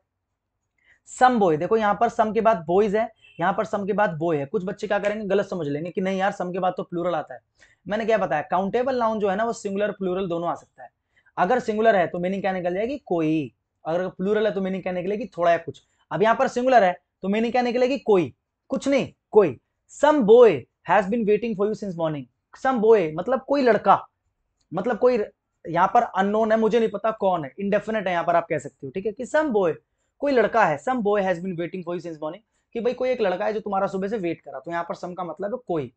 सम बोय देखो यहाँ पर सम के बाद बॉयज है यहाँ पर सम के बाद बॉय है कुछ बच्चे क्या करेंगे गलत समझ लेंगे कि नहीं यार सम के बाद तो प्लूरल आता है मैंने क्या बताया काउंटेबल नाउन जो है ना वो सिंगुलर प्लूरल दोनों आ सकता है अगर सिंगुलर है तो मीनिंग क्या निकल जाएगी कोई अगर प्लूरल है तो मीनिंग क्या निकलेगी थोड़ा या कुछ अब यहाँ पर सिंगुलर है तो मीनिंग क्या निकलेगी कोई कुछ नहीं कोई some boy has been waiting for you since morning some boy मतलब कोई लड़का मतलब कोई यहाँ पर अननोन है मुझे नहीं पता कौन है इनडेफिनेट है यहाँ पर आप कह सकते हो ठीक है कि सम बोय कोई लड़का है some boy has been waiting for you since morning कि भाई कोई एक लड़का है जो तुम्हारा सुबह से वेट करा तो यहाँ पर सम का मतलब है कोई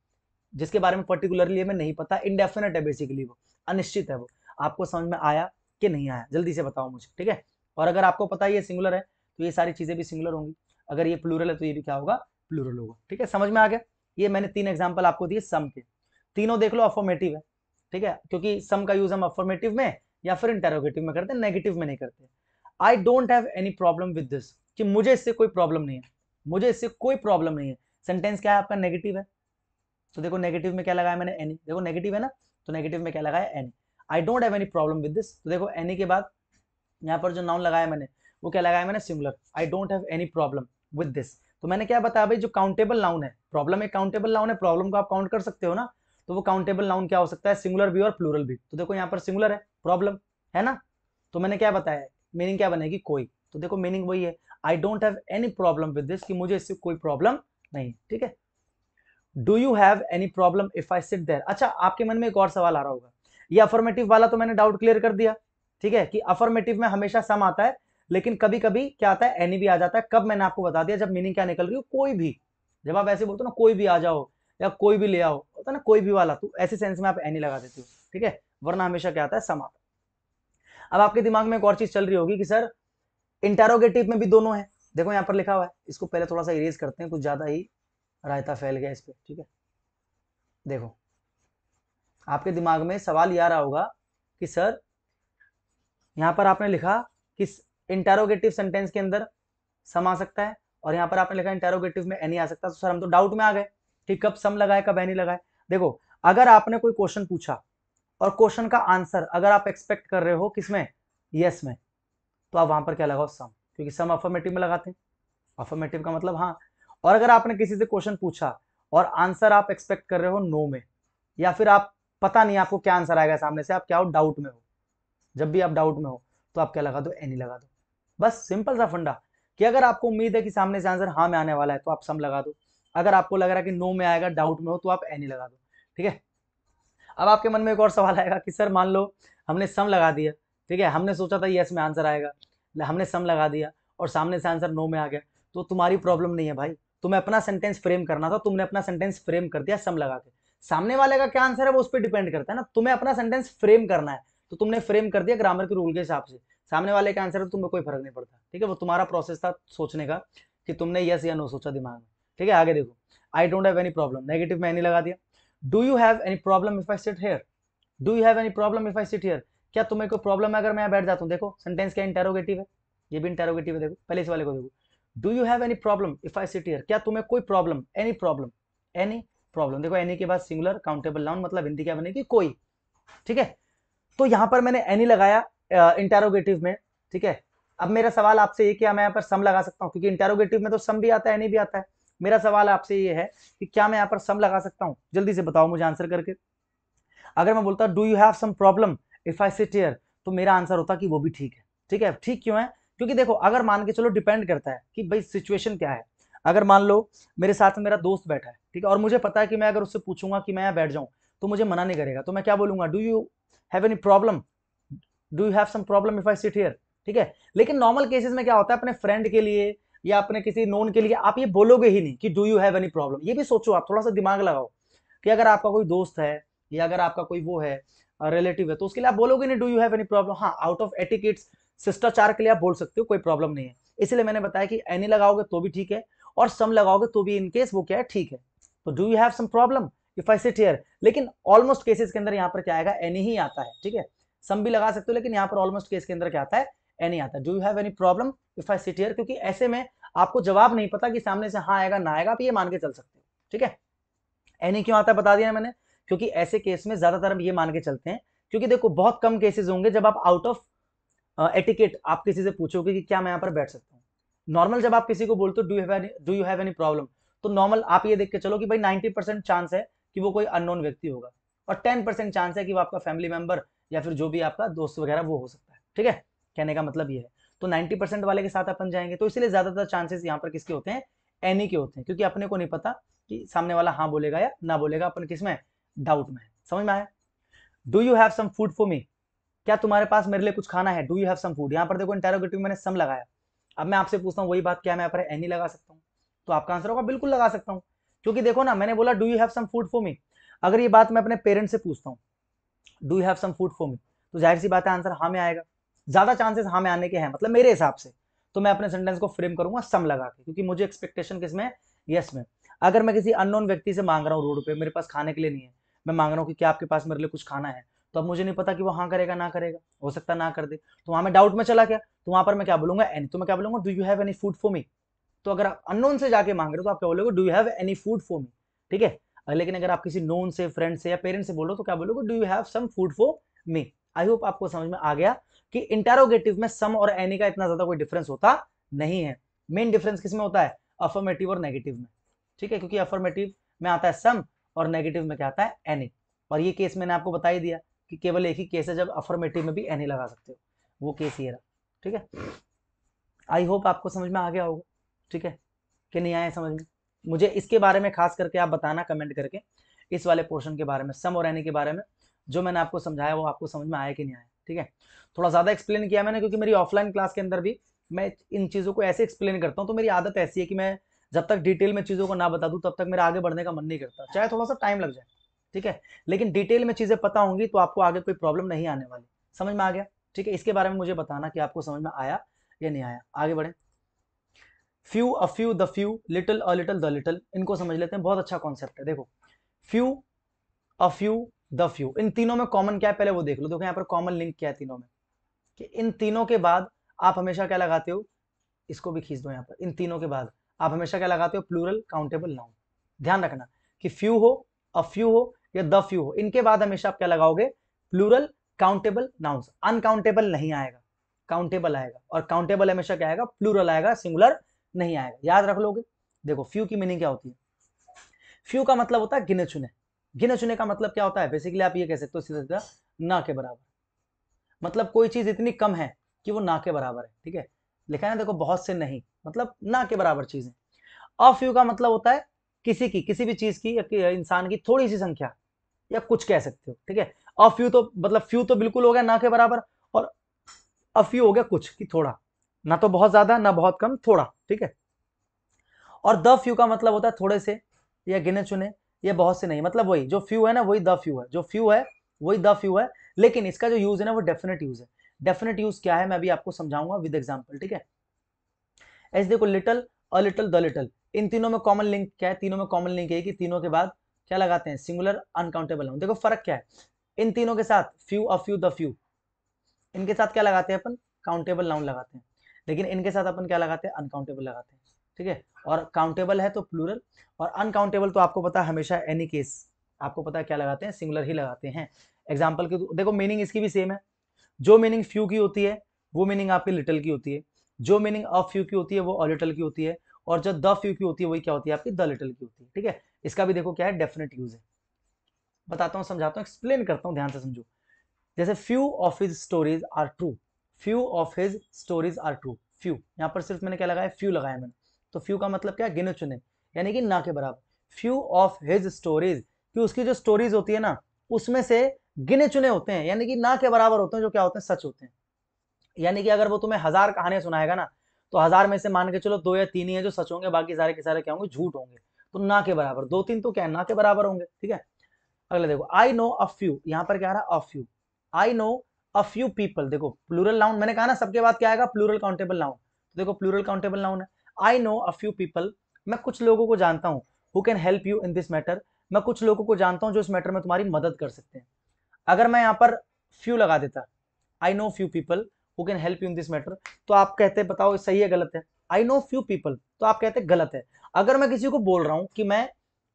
जिसके बारे में पर्टिकुलरली हमें नहीं पता इनडेफिनेट है बेसिकली वो अनिश्चित है वो आपको समझ में आया कि नहीं आया जल्दी से बताओ मुझे ठीक है और अगर आपको पता ये सिंगुलर है तो ये सारी चीज़ें भी सिंगुलर होंगी अगर ये प्लूरल है तो ये भी क्या होगा प्लूरल होगा ठीक है समझ में आ गया ये मैंने तीन एग्जाम्पल आपको दिए सम के तीनों देख लो अफॉर्मेटिव है ठीक है क्योंकि सम का यूज हम अफॉर्मेटिव में या फिर इंटेरोगेटिव में करते हैं नेगेटिव में नहीं करते I don't have any problem with this कि मुझे इससे कोई प्रॉब्लम नहीं है मुझे इससे कोई प्रॉब्लम नहीं है सेंटेंस क्या है आपका नेगेटिव है तो देखो नेगेटिव में क्या लगाया मैंने एनी देखो नेगेटिव है ना तो नेगेटिव में क्या लगाया any I don't have any problem with this तो देखो एनी के बाद यहाँ पर जो नाउन लगाया मैंने वो क्या लगाया मैंने singular I don't have any problem with this तो मैंने क्या बताया भाई जो काउंटेबल नाउन है प्रॉब्लम एक काउंटेबल नाउन है प्रॉब्लम को आप काउंट कर सकते हो ना तो वो काउंटेबल नाउन क्या हो सकता है सिंगुलर भी और प्लूरल भी तो देखो यहाँ पर सिंगुलर है प्रॉब्लम है ना तो मैंने क्या बताया मीनिंग क्या बनेगी कोई तो देखो मीनिंग वही है I don't have any problem with this कि मुझे इससे कोई प्रॉब्लम नहीं ठीक है do you have any problem if I sit there अच्छा आपके मन में एक और सवाल आ रहा होगा ये अफर्मेटिव वाला तो मैंने डाउट क्लियर कर दिया ठीक है कि अफर्मेटिव में हमेशा सम आता है लेकिन कभी कभी क्या आता है एनी भी आ जाता है कब मैंने आपको बता दिया जब मीनिंग क्या निकल रही हो कोई भी जब आप ऐसे बोलते हो ना कोई भी आ जाओ या कोई भी ले आओ होता ना कोई भी वाला तो ऐसे सेंस में आप एनी लगा देते हो ठीक है वरना हमेशा क्या आता है सम आता है अब आपके दिमाग में एक और चीज चल रही होगी कि सर इंटेरोगेटिव में भी दोनों है देखो यहाँ पर लिखा हुआ है इसको पहले थोड़ा सा इरेज करते हैं कुछ ज्यादा ही रायता फैल गया इस पर ठीक है देखो आपके दिमाग में सवाल यह रहा होगा कि सर यहाँ पर आपने लिखा कि इंटेरोगेटिव सेंटेंस के अंदर सम आ सकता है और यहाँ पर आपने लिखा इंटेरोगेटिव में एनी आ सकता है तो सर हम तो डाउट में आ गए कि कब सम लगाए कब एनी लगाए देखो अगर आपने कोई क्वेश्चन पूछा और क्वेश्चन का आंसर अगर आप एक्सपेक्ट कर रहे हो किसमें यस में तो आप वहां पर क्या लगाओ सम क्योंकि सम अफर्मेटिव में लगाते हैं अफर्मेटिव का मतलब हाँ और अगर आपने किसी से क्वेश्चन पूछा और आंसर आप एक्सपेक्ट कर रहे हो नो में या फिर आप पता नहीं आपको क्या आंसर आएगा सामने से आप क्या हो डाउट में हो जब भी आप डाउट में हो तो आप क्या लगा दो एनी लगा दो बस सिंपल सा फंडा कि अगर आपको उम्मीद है कि सामने से आंसर हाँ में आने वाला है तो आप सम लगा दो अगर आपको लग रहा है कि नो में आएगा डाउट में हो तो आप एनी लगा दो ठीक है अब आपके मन में एक और सवाल आएगा कि सर मान लो हमने सम लगा दिया ठीक है हमने सोचा था यस में आंसर आएगा हमने सम लगा दिया और सामने से आंसर नो में आ गया तो तुम्हारी प्रॉब्लम नहीं है भाई तुम्हें अपना सेंटेंस फ्रेम करना था तुमने अपना सेंटेंस फ्रेम कर दिया सम लगा के सामने वाले का क्या आंसर है वो उस पर डिपेंड करता है ना तुम्हें अपना सेंटेंस फ्रेम करना है तो तुमने फ्रेम कर दिया ग्रामर के रूल के हिसाब से सामने वाले का आंसर है तो तुम्हें कोई फर्क नहीं पड़ता ठीक है वो तुम्हारा प्रोसेस था सोचने का कि तुमने यस या नो सोचा दिमाग में ठीक है आगे देखो I don't have any problem negative मैंने लगा दिया do you have any problem if I sit here do you have any problem if I sit here क्या तुम्हें कोई प्रॉब्लम है अगर मैं बैठ जाता हूँ देखो सेंटेंस क्या इंटेरोगेटिव है ये भी इंटेरोगेटिव है देखो पहले इस वाले को देखो do you have any problem if I sit here क्या तुम्हें कोई problem any problem any problem देखो एनी के बाद सिंगुलर काउंटेबल नाउन मतलब हिंदी क्या बनेगी कोई ठीक है तो यहाँ पर मैंने एनी लगाया इंटेरोगेटिव में ठीक है अब मेरा सवाल आपसे ये क्या मैं यहाँ पर सम लगा सकता हूँ क्योंकि इंटेरोगेटिव में तो सम भी आता है एनी भी आता है मेरा सवाल आपसे ये है कि क्या मैं यहाँ पर सम लगा सकता हूँ जल्दी से बताओ मुझे आंसर करके अगर मैं बोलता do you have some problem if I sit here तो मेरा आंसर होता कि वो भी ठीक है ठीक है ठीक क्यों है क्योंकि देखो अगर मान के चलो डिपेंड करता है कि भाई सिचुएशन क्या है अगर मान लो मेरे साथ में मेरा दोस्त बैठा है ठीक है और मुझे पता है कि मैं अगर उससे पूछूंगा कि मैं यहाँ बैठ जाऊँ तो मुझे मना नहीं करेगा तो मैं क्या बोलूंगा do you have any problem do you have some problem if I sit here ठीक है लेकिन नॉर्मल केसेस में क्या होता है अपने फ्रेंड के लिए या अपने किसी नोन के लिए आप ये बोलोगे ही नहीं कि do you have any problem ये भी सोचो आप थोड़ा सा दिमाग लगाओ कि अगर आपका कोई दोस्त है या अगर आपका कोई वो है रिलेटिव है तो उसके लिए आप बोलोगे नहीं do you have any problem हाँ आउट ऑफ एटिकेट्स शिष्टाचार के लिए आप बोल सकते हो कोई प्रॉब्लम नहीं है इसलिए मैंने बताया कि एनी लगाओगे तो भी ठीक है और सम लगाओगे तो भी इनकेस वो क्या है ठीक है तो do you have some problem if I sit here लेकिन ऑलमोस्ट केसेस के अंदर यहाँ पर क्या आएगा एनी ही आता है ठीक है सम भी लगा सकते हो लेकिन यहाँ पर ऑलमोस्ट केस के अंदर क्या आता है एनी आता है do you have any problem if I sit here क्योंकि ऐसे में आपको जवाब नहीं पता कि सामने से हाँ आएगा ना आएगा आप ये मान के चल सकते हो ठीक है एनी क्यों आता है बता दिया मैंने क्योंकि ऐसे केस में ज्यादातर हम ये मान के चलते हैं क्योंकि देखो बहुत कम केसेस होंगे जब आप आउट ऑफ एटिकेट आप किसी से पूछोगे कि क्या मैं यहाँ पर बैठ सकता हूँ नॉर्मल जब आप किसी को बोलते हो do have do you have any problem तो नॉर्मल आप ये देख के चलो कि भाई नाइन्टी परसेंट चांस है कि वो कोई अननोन व्यक्ति होगा और टेन परसेंट चांस है कि वो आपका फैमिली मेंबर या फिर जो भी आपका दोस्त वगैरह वो हो सकता है ठीक है कहने का मतलब ये है तो 90 परसेंट वाले के साथ अपन जाएंगे तो इसलिए ज्यादातर चांसेस यहाँ पर किसके होते हैं एनी e के होते हैं क्योंकि अपने को नहीं पता कि सामने वाला हाँ बोलेगा या ना बोलेगा अपन किसमें डाउट में समझ में आया do you have some food for me क्या तुम्हारे पास मेरे लिए कुछ खाना है do you have some food यहाँ पर देखो इंटेरोगेटिव मैंने सम लगाया अब मैं आपसे पूछता हूँ वही बात क्या मैं यहाँ पर एनी e लगा सकता हूँ तो आपका आंसर होगा बिल्कुल लगा सकता हूँ क्योंकि देखो ना मैंने बोला do you have some food for me अगर ये बात मैं अपने पेरेंट्स से पूछता हूँ do you have some food for me तो जाहिर सी बात है आंसर हाँ में आएगा ज्यादा चांसेस हाँ में आने के हैं मतलब मेरे हिसाब से तो मैं अपने सेंटेंस को फ्रेम करूंगा सम लगा के क्योंकि मुझे एक्सपेक्टेशन किस में यस में अगर मैं किसी अननोन व्यक्ति से मांग रहा हूँ रोड पे मेरे पास खाने के लिए नहीं है मैं मांग रहा हूँ कि क्या आपके पास मेरे लिए कुछ खाना है तो अब मुझे नहीं पता कि वो हाँ करेगा ना करेगा हो सकता ना कर दे तो वहां में डाउट में चला गया तो वहां पर मैं क्या बोलूंगा एनी तो मैं क्या बोलूंगा do you have any food for me तो अगर आप अननोन से जाके मांग रहे हो तो आप क्या बोलोगे do you have any food for me ठीक है लेकिन अगर आप किसी नोन से फ्रेंड से या पेरेंट से बोलो तो क्या बोलोगे do you have some food for me I hope आपको समझ में आ गया कि इंटेरोगेटिव में सम और एनी का इतना ज्यादा कोई डिफरेंस होता नहीं है मेन डिफरेंस किस में होता है अफर्मेटिव और नेगेटिव में ठीक है क्योंकि अफर्मेटिव में आता है सम और नेगेटिव में क्या आता है एनी और ये केस मैंने आपको बता ही दिया कि केवल एक ही केस है जब अफर्मेटिव में भी एनी लगा सकते हो वो केस ये रहा ठीक है आई होप आपको समझ में आ गया होगा ठीक है कि नहीं आए समझ में मुझे इसके बारे में खास करके आप बताना कमेंट करके इस वाले पोर्शन के बारे में सम और एनी के बारे में जो मैंने आपको समझाया वो आपको समझ में आया कि नहीं आया ठीक है थोड़ा ज़्यादा एक्सप्लेन किया मैंने क्योंकि मेरी ऑफलाइन क्लास के अंदर भी मैं इन चीज़ों को ऐसे एक्सप्लेन करता हूँ तो मेरी आदत ऐसी है कि मैं जब तक डिटेल में चीज़ों को ना बता दू तब तक मेरा आगे बढ़ने का मन नहीं करता चाहे थोड़ा सा टाइम लग जाए ठीक है लेकिन डिटेल में चीज़ें पता होंगी तो आपको आगे कोई प्रॉब्लम नहीं आने वाली समझ में आ गया ठीक है इसके बारे में मुझे बताना कि आपको समझ में आया या नहीं आया आगे बढ़े few a few the few little a little the little इनको समझ लेते हैं बहुत अच्छा कॉन्सेप्ट है देखो few a few the few इन तीनों में कॉमन क्या है पहले वो देख लो देखो यहाँ पर कॉमन लिंक क्या है तीनों में कि इन तीनों के बाद आप हमेशा क्या लगाते हो इसको भी खींच दो यहाँ पर इन तीनों के बाद आप हमेशा क्या लगाते हो प्लूरल काउंटेबल नाउन ध्यान रखना कि फ्यू हो अ फ्यू हो या द फ्यू हो इनके बाद हमेशा आप क्या लगाओगे प्लूरल काउंटेबल नाउन्स अनकाउंटेबल नहीं आएगा काउंटेबल आएगा और काउंटेबल हमेशा क्या आएगा प्लूरल आएगा सिंगुलर नहीं आएगा याद रख लोगे देखो फ्यू की मीनिंग क्या होती है फ्यू का मतलब होता है गिने चुने गिने चुने का मतलब क्या होता है बेसिकली आप ये कह सकते हो सीधा सीधा ना के बराबर मतलब कोई चीज़ इतनी कम है कि वो ना के बराबर है ठीक है लिखा है देखो बहुत से नहीं मतलब ना के बराबर चीज़ें ऑफ यू का मतलब होता है किसी की किसी भी चीज़ की इंसान की थोड़ी सी संख्या या कुछ कह सकते हो ठीक है अ यू तो मतलब फ्यू तो बिल्कुल हो गया ना के बराबर और अ यू हो गया कुछ कि थोड़ा ना तो बहुत ज़्यादा ना बहुत कम थोड़ा ठीक है और द फ्यू का मतलब होता है थोड़े से या गिने चुने ये बहुत से नहीं मतलब वही जो फ्यू है ना वही द फ्यू है जो फ्यू है वही द फ्यू है लेकिन इसका जो यूज है ना वो डेफिनेट यूज है डेफिनेट यूज क्या है मैं अभी आपको समझाऊंगा विद एग्जाम्पल ठीक है ऐसे देखो little a little the little इन तीनों में कॉमन लिंक क्या है तीनों में कॉमन लिंक है कि तीनों के बाद क्या लगाते हैं सिंगुलर अनकाउंटेबल देखो फर्क क्या है इन तीनों के साथ few a few the few इनके साथ क्या लगाते हैं अपन काउंटेबल नाउन लगाते हैं लेकिन इनके साथ अपन क्या लगाते हैं अनकाउंटेबल लगाते हैं ठीक है और काउंटेबल है तो प्लूरल और अनकाउंटेबल तो आपको पता है हमेशा एनी केस आपको पता है क्या लगाते हैं सिंगुलर ही लगाते हैं एग्जाम्पल की देखो मीनिंग इसकी भी सेम है जो मीनिंग फ्यू की होती है वो मीनिंग आपकी लिटल की होती है जो मीनिंग ऑफ फ्यू की होती है वो अलिटल की होती है और जो द फ्यू की होती है वही क्या होती है आपकी द लिटल की होती है ठीक है इसका भी देखो क्या है डेफिनेट यूज है बताता हूँ समझाता हूँ एक्सप्लेन करता हूँ ध्यान से समझो जैसे few of his stories are true few of his stories are true few यहाँ पर सिर्फ मैंने क्या लगाया फ्यू लगाया मैंने तो फ्यू का मतलब क्या गिने चुने यानी कि ना के बराबर फ्यू ऑफ हिज स्टोरीज कि उसकी जो स्टोरीज होती है ना उसमें से गिने चुने होते हैं यानी कि ना के बराबर होते हैं जो क्या होते हैं सच होते हैं यानी कि अगर वो तुम्हें हजार कहानियां सुनाएगा ना तो हजार में से मान के चलो दो या तीन ही है जो सच होंगे बाकी सारे के सारे क्या होंगे झूठ होंगे तो ना के बराबर दो तीन तो क्या है ना के बराबर होंगे ठीक है अगला देखो आई नो अ फ्यू यहाँ पर क्या रहा a few I know a few people देखो प्लूरल नाउन मैंने कहा ना सबके बाद क्या आएगा प्लूरल काउंटेबल नाउन देखो प्लूरल काउंटेबल नाउन है I know a few people मैं कुछ लोगों को जानता हूँ who can help you in this matter मैं कुछ लोगों को जानता हूँ जो इस मैटर में तुम्हारी मदद कर सकते हैं अगर मैं यहाँ पर फ्यू लगा देता I know few people who can help you in this matter तो आप कहते बताओ सही है गलत है आई नो फ्यू पीपल तो आप कहते गलत है अगर मैं किसी को बोल रहा हूँ कि मैं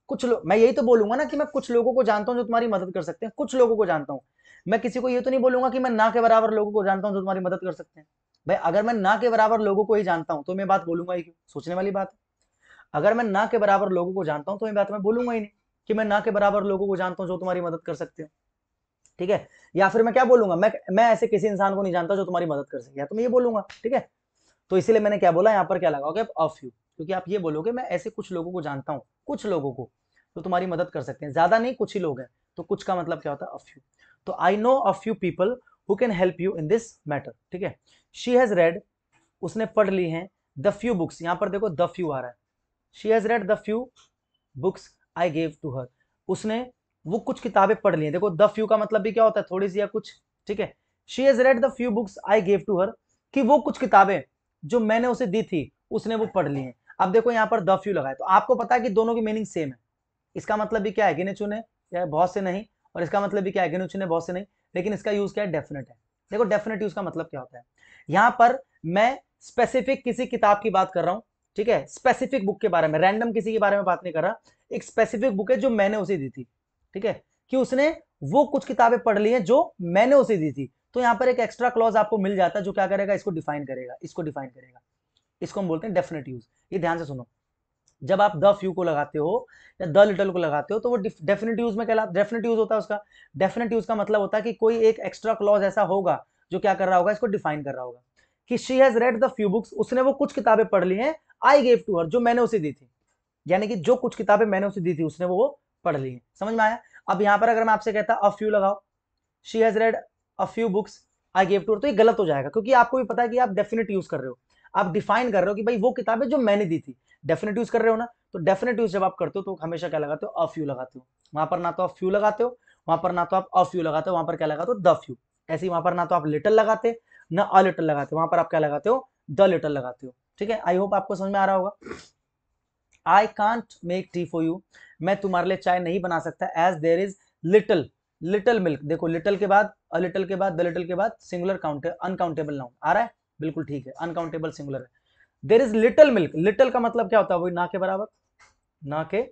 कुछ लोग मैं यही तो बोलूंगा ना कि मैं कुछ लोगों को जानता हूँ जो तुम्हारी मदद कर सकते हैं कुछ लोगों को जानता हूँ मैं किसी को ये तो नहीं बोलूंगा कि मैं ना के बराबर लोगों को जानता हूँ जो तुम्हारी मदद कर सकते हैं भाई अगर मैं ना के बराबर लोगों को ही जानता हूँ तो मैं बात बोलूंगा ही क्यों सोचने वाली बात है अगर मैं ना के बराबर लोगों को जानता हूँ तो मैं बात मैं बोलूंगा ही नहीं कि मैं ना के बराबर लोगों को जानता हूं जो तुम्हारी मदद कर सकते हो ठीक है या फिर मैं क्या बोलूंगा मैं मैं ऐसे किसी इंसान को नहीं जानता जो तुम्हारी मदद कर सके या तो मैं ये बोलूंगा ठीक है तो इसीलिए मैंने क्या बोला यहाँ पर क्या लगाओगे ऑफ यू क्योंकि आप ये बोलोगे मैं ऐसे कुछ लोगों को जानता हूँ कुछ लोगों को जो तुम्हारी मदद कर सकते हैं ज्यादा नहीं कुछ ही लोग हैं तो कुछ का मतलब क्या होता है ऑफ यू तो I know of you people who can help you in this matter ठीक है शी हैज़ रेड उसने पढ़ ली है द फ्यू बुक्स यहाँ पर देखो द फ्यू आ रहा है she has read the few books I gave to her उसने वो कुछ किताबें पढ़ ली है देखो द फ्यू का मतलब भी क्या होता है थोड़ी सी या कुछ ठीक है she has read the few books I gave to her कि वो कुछ किताबें जो मैंने उसे दी थी उसने वो पढ़ ली है अब देखो यहाँ पर द फ्यू लगाए तो आपको पता है कि दोनों की मीनिंग सेम है इसका मतलब भी क्या है गिने चुने या बहुत से नहीं और इसका मतलब भी क्या है गिने चुने बहुत से नहीं लेकिन इसका यूज क्या है डेफिनेट है देखो डेफिनेट यूज का मतलब क्या होता है यहां पर मैं स्पेसिफिक किसी किताब की बात कर रहा हूं ठीक है स्पेसिफिक बुक के बारे में रैंडम किसी के बारे में बात नहीं कर रहा एक स्पेसिफिक बुक है जो मैंने उसे दी थी ठीक है कि उसने वो कुछ किताबें पढ़ ली हैं जो मैंने उसे दी थी तो यहां पर एक एक्स्ट्रा क्लॉज आपको मिल जाता है जो क्या करेगा इसको डिफाइन करेगा इसको डिफाइन करेगा इसको हम बोलते हैं डेफिनेट यूज ये ध्यान से सुनो जब आप द फ्यू को लगाते हो या द लिटल को लगाते हो तो वो डेफिनेट यूज में कहला डेफिनेट यूज होता है उसका डेफिनेट यूज का मतलब होता है कि कोई एक एक्स्ट्रा क्लॉज ऐसा होगा जो क्या कर रहा होगा इसको डिफाइन कर रहा होगा कि she has read the few books उसने वो कुछ किताबें पढ़ ली हैं आई गेव टू हर जो मैंने उसे दी थी यानी कि जो कुछ किताबें मैंने उसे दी थी उसने वो पढ़ ली है समझ में आया अब यहां पर अगर मैं आपसे कहता अ फ्यू लगाओ she has read a few books I gave to her तो ये गलत हो जाएगा क्योंकि आपको भी पता है कि आप डेफिनेट यूज कर रहे हो आप डिफाइन कर रहे हो कि भाई वो किताब है जो मैंने दी थी डेफिनेट यूज कर रहे हो ना तो डेफिनेट यूज जब आप करते हो तो हमेशा क्या लगाते हो अ फ्यू लगाते हो वहां पर ना तो आप फ्यू लगाते हो वहां पर ना तो आप अ फ्यू लगाते हो वहां पर क्या लगाते हो द फ्यू ऐसे वहां पर ना तो आप लिटल लगाते ना अ लिटल लगाते वहां पर आप क्या लगाते हो द लिटल लगाते हो ठीक है आई होप आपको समझ में आ रहा होगा I can't make tea for you मैं तुम्हारे लिए चाय नहीं बना सकता as there is little little milk देखो लिटल के बाद अ लिटल के बाद द लिटल के बाद सिंगुलर काउंट अनकाउंटेबल नाउन आ रहा है बिल्कुल ठीक है अनकाउंटेबल सिंगुलर है there is little milk little का मतलब क्या होता है वही ना के बराबर ना के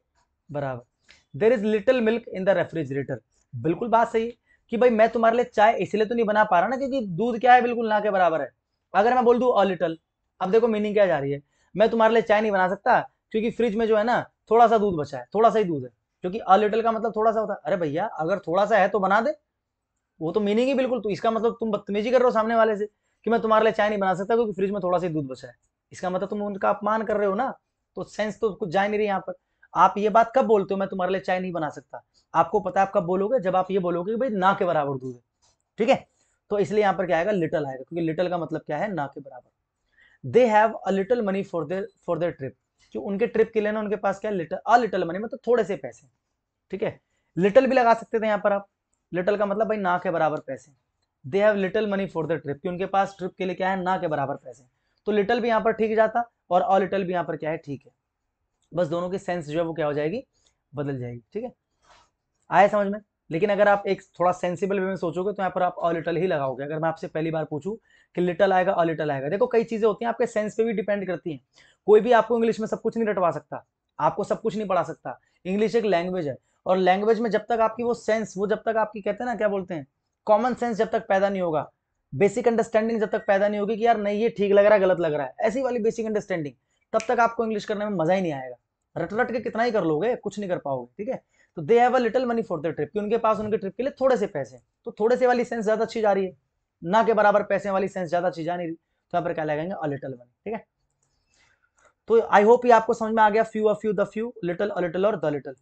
बराबर there is little milk in the refrigerator बिल्कुल बात सही है कि भाई मैं तुम्हारे लिए चाय इसलिए तो नहीं बना पा रहा ना क्योंकि दूध क्या है बिल्कुल ना के बराबर है अगर मैं बोल दू अ लिटल अब देखो मीनिंग क्या जा रही है मैं तुम्हारे लिए चाय नहीं बना सकता क्योंकि फ्रिज में जो है ना थोड़ा सा दूध बचा है थोड़ा सा ही दूध है क्योंकि अ लिटल का मतलब थोड़ा सा होता है अरे भैया अगर थोड़ा सा है तो बना दे वो तो मीनिंग ही बिल्कुल तो इसका मतलब तुम बदतमीजी कर रहे हो सामने वाले से कि मैं तुम्हारे लिए चाय नहीं बना सकता क्योंकि फ्रिज में थोड़ा सा दूध बचा है इसका मतलब तुम उनका अपमान कर रहे हो ना तो सेंस तो कुछ जा नहीं रही यहाँ पर आप ये बात कब बोलते हो मैं तुम्हारे लिए चाय नहीं बना सकता आपको पता आप कब बोलोगे जब आप ये बोलोगे भाई ना के बराबर दूध है ठीक है तो इसलिए यहाँ पर क्या आएगा लिटल आएगा क्योंकि लिटल का मतलब क्या है ना के बराबर they have a little money for their for their trip कि उनके ट्रिप के लिए ना उनके पास क्या लिटल अ लिटल मनी मतलब थोड़े से पैसे ठीक है लिटल भी लगा सकते थे यहाँ पर आप लिटल का मतलब भाई ना के बराबर पैसे they have little money for the trip कि उनके पास ट्रिप के लिए क्या है ना के बराबर पैसे तो लिटल भी यहाँ पर ठीक जाता और अ लिटल भी यहाँ पर क्या है ठीक है बस दोनों की सेंस जो है वो क्या हो जाएगी बदल जाएगी ठीक है आया समझ में लेकिन अगर आप एक थोड़ा सेंसिबल वे में सोचोगे तो यहाँ पर आप अ लिटल ही लगाओगे अगर मैं आपसे पहली बार पूछूं कि लिटल आएगा अ लिटल आएगा देखो कई चीज़ें होती हैं आपके सेंस पे भी डिपेंड करती हैं कोई भी आपको इंग्लिश में सब कुछ नहीं रटवा सकता आपको सब कुछ नहीं पढ़ा सकता इंग्लिश एक लैंग्वेज है और लैंग्वेज में जब तक आपकी वो सेंस वो जब तक आपकी कहते हैं ना क्या बोलते हैं कॉमन सेंस जब तक पैदा नहीं होगा बेसिक अंडरस्टैंडिंग जब तक पैदा नहीं होगी कि यार नहीं ये ठीक लग रहा है गलत लग रहा है ऐसी वाली बेसिक अंडरस्टैंडिंग तब तक आपको इंग्लिश करने में मजा ही नहीं आएगा रट रट के कितना ही कर लोगे कुछ नहीं कर पाओगे ठीक है तो they have a little money for the trip कि उनके पास उनके ट्रिप के लिए थोड़े से पैसे तो थोड़े से वाली सेंस ज्यादा अच्छी जा रही है ना के बराबर पैसे वाली सेंस ज्यादा अच्छी जा नहीं रही तो यहाँ पर क्या लगाएंगे अ लिटल मनी ठीक है तो आई होप ये आपको समझ में आ गया few a few the few little a little और द लिटल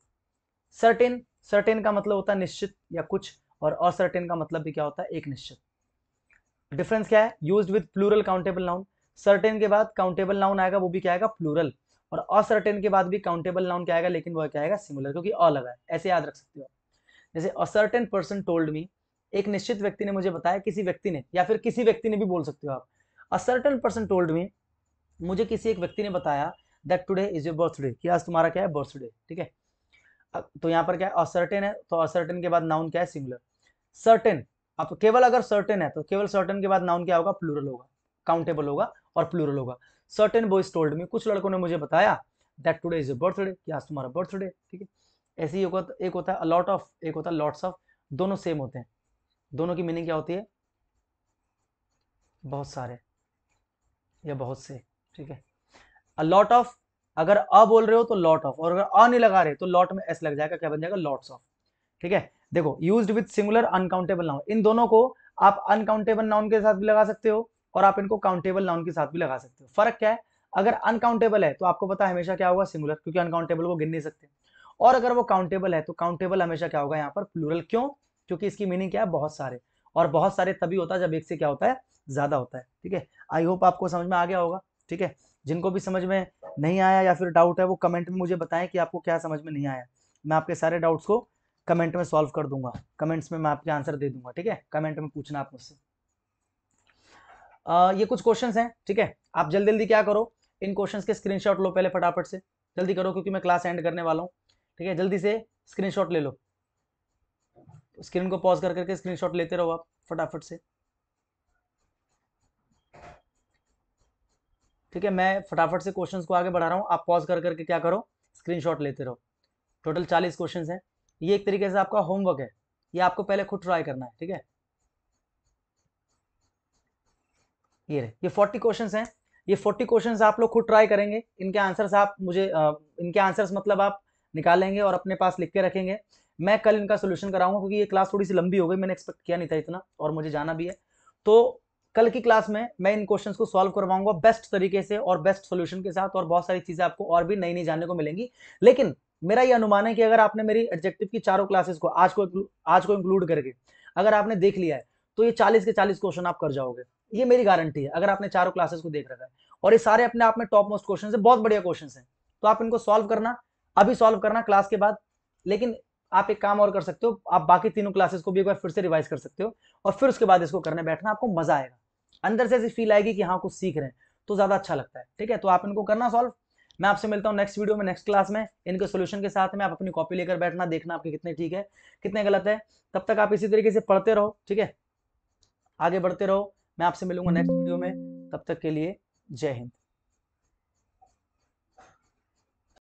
सर्टेन सर्टेन का मतलब होता है निश्चित या कुछ और असर्टेन का मतलब भी क्या होता है एक निश्चित डिफरेंस क्या है use with plural countable noun certain के बाद काउंटेबल नाउन आएगा वो भी क्या आएगा प्लूरल और असर्टेन के बाद भी काउंटेबल नाउन क्या आएगा लेकिन वह क्या आएगा सिमुलर क्योंकि अ लगा है ऐसे याद रख सकते हो जैसे असर्टेन पर्सन टोल्ड मी एक निश्चित व्यक्ति ने मुझे बताया किसी व्यक्ति ने या फिर किसी व्यक्ति ने भी बोल सकते हो आप असर्टन पर्सन टोल्ड मी मुझे किसी एक व्यक्ति ने बताया that today is your birthday कि आज तुम्हारा क्या है बर्थडे ठीक है तो यहाँ पर क्या है असर्टेन है तो असर्टेन के बाद नाउन क्या है सिंगुलर सर्टेन अब केवल अगर सर्टेन है तो केवल सर्टेन के बाद नाउन क्या होगा प्लूरल होगा काउंटेबल होगा और प्लूरल होगा सर्टेन बॉयज टोल्ड मी कुछ लड़कों ने मुझे बताया that today is a birthday कि आज तुम्हारा बर्थडे ठीक है ऐसे ही होगा एक होता है अलॉट ऑफ एक होता है लॉट्स ऑफ दोनों सेम होते हैं दोनों की मीनिंग क्या होती है बहुत सारे या बहुत से ठीक है अ लॉट ऑफ अगर अ बोल रहे हो तो लॉट ऑफ और अगर अ नहीं लगा रहे तो लॉट में एस लग जाएगा क्या बन जाएगा लॉट्स ऑफ ठीक है देखो use with singular uncountable noun इन दोनों को आप अनकाउंटेबल नाउन के साथ भी लगा सकते हो और आप इनको काउंटेबल नाउन के साथ भी लगा सकते हो फर्क क्या है अगर अनकाउंटेबल है तो आपको पता है हमेशा क्या होगा सिंगुलर क्योंकि अनकाउंटेबल को गिन नहीं सकते और अगर वो काउंटेबल है तो काउंटेबल हमेशा क्या होगा यहाँ पर प्लूरल क्यों क्योंकि इसकी मीनिंग क्या है बहुत सारे और बहुत सारे तभी होता है जब एक से क्या होता है ज्यादा होता है ठीक है आई होप आपको समझ में आ गया होगा ठीक है जिनको भी समझ में नहीं आया या फिर डाउट है वो कमेंट में मुझे बताएं कि आपको क्या समझ में नहीं आया मैं आपके सारे डाउट्स को कमेंट में सॉल्व कर दूंगा कमेंट्स में मैं आपके आंसर दे दूंगा ठीक है कमेंट में पूछना आप मुझसे ये कुछ क्वेश्चंस हैं ठीक है आप जल्दी जल्दी क्या करो इन क्वेश्चंस के स्क्रीनशॉट लो पहले फटाफट से जल्दी करो क्योंकि मैं क्लास एंड करने वाला हूँ ठीक है जल्दी से स्क्रीन ले लो स्क्रीन को पॉज कर करके स्क्रीन लेते रहो आप फटाफट से ठीक है मैं फटाफट से क्वेश्चंस को आगे बढ़ा रहा हूँ आप पॉज कर करके क्या करो स्क्रीनशॉट लेते रहो टोटल चालीस क्वेश्चन है ये एक तरीके से आपका होमवर्क है ये आपको पहले खुद ट्राई करना है ठीक है ये रहे ये फोर्टी क्वेश्चन हैं ये फोर्टी क्वेश्चन आप लोग खुद ट्राई करेंगे इनके आंसर्स आप मुझे इनके आंसर्स मतलब आप निकालेंगे और अपने पास लिख के रखेंगे मैं कल इनका सोल्यूशन कराऊंगा क्योंकि ये क्लास थोड़ी सी लंबी हो गई मैंने एक्सपेक्ट किया नहीं था इतना और मुझे जाना भी है तो कल की क्लास में मैं इन क्वेश्चंस को सॉल्व करवाऊंगा बेस्ट तरीके से और बेस्ट सॉल्यूशन के साथ और बहुत सारी चीज़ें आपको और भी नई नई जानने को मिलेंगी लेकिन मेरा ये अनुमान है कि अगर आपने मेरी एडजेक्टिव की चारों क्लासेस को आज को आज को इंक्लूड करके अगर आपने देख लिया है तो ये चालीस के चालीस क्वेश्चन आप कर जाओगे ये मेरी गारंटी है अगर आपने चारों क्लासेस को देख रखा है और ये सारे अपने आप में टॉप मोस्ट क्वेश्चन है बहुत बढ़िया क्वेश्चन है तो आप इनको सॉल्व करना अभी सॉल्व करना क्लास के बाद लेकिन आप एक काम और कर सकते हो आप बाकी तीनों क्लासेस को भी एक बार फिर से रिवाइज कर सकते हो और फिर उसके बाद इसको करने बैठना आपको मजा आएगा अंदर से ऐसी फील आएगी कि हाँ कुछ सीख रहे हैं तो ज्यादा अच्छा लगता है ठीक है तो आप इनको करना सॉल्व मैं आपसे मिलता हूँ नेक्स्ट वीडियो में नेक्स्ट क्लास में इनके सोल्यूशन के साथ में आप अपनी कॉपी लेकर बैठना देखना आपके कितने ठीक है कितने गलत है तब तक आप इसी तरीके से पढ़ते रहो ठीक है आगे बढ़ते रहो मैं आपसे मिलूंगा नेक्स्ट वीडियो में तब तक के लिए जय हिंद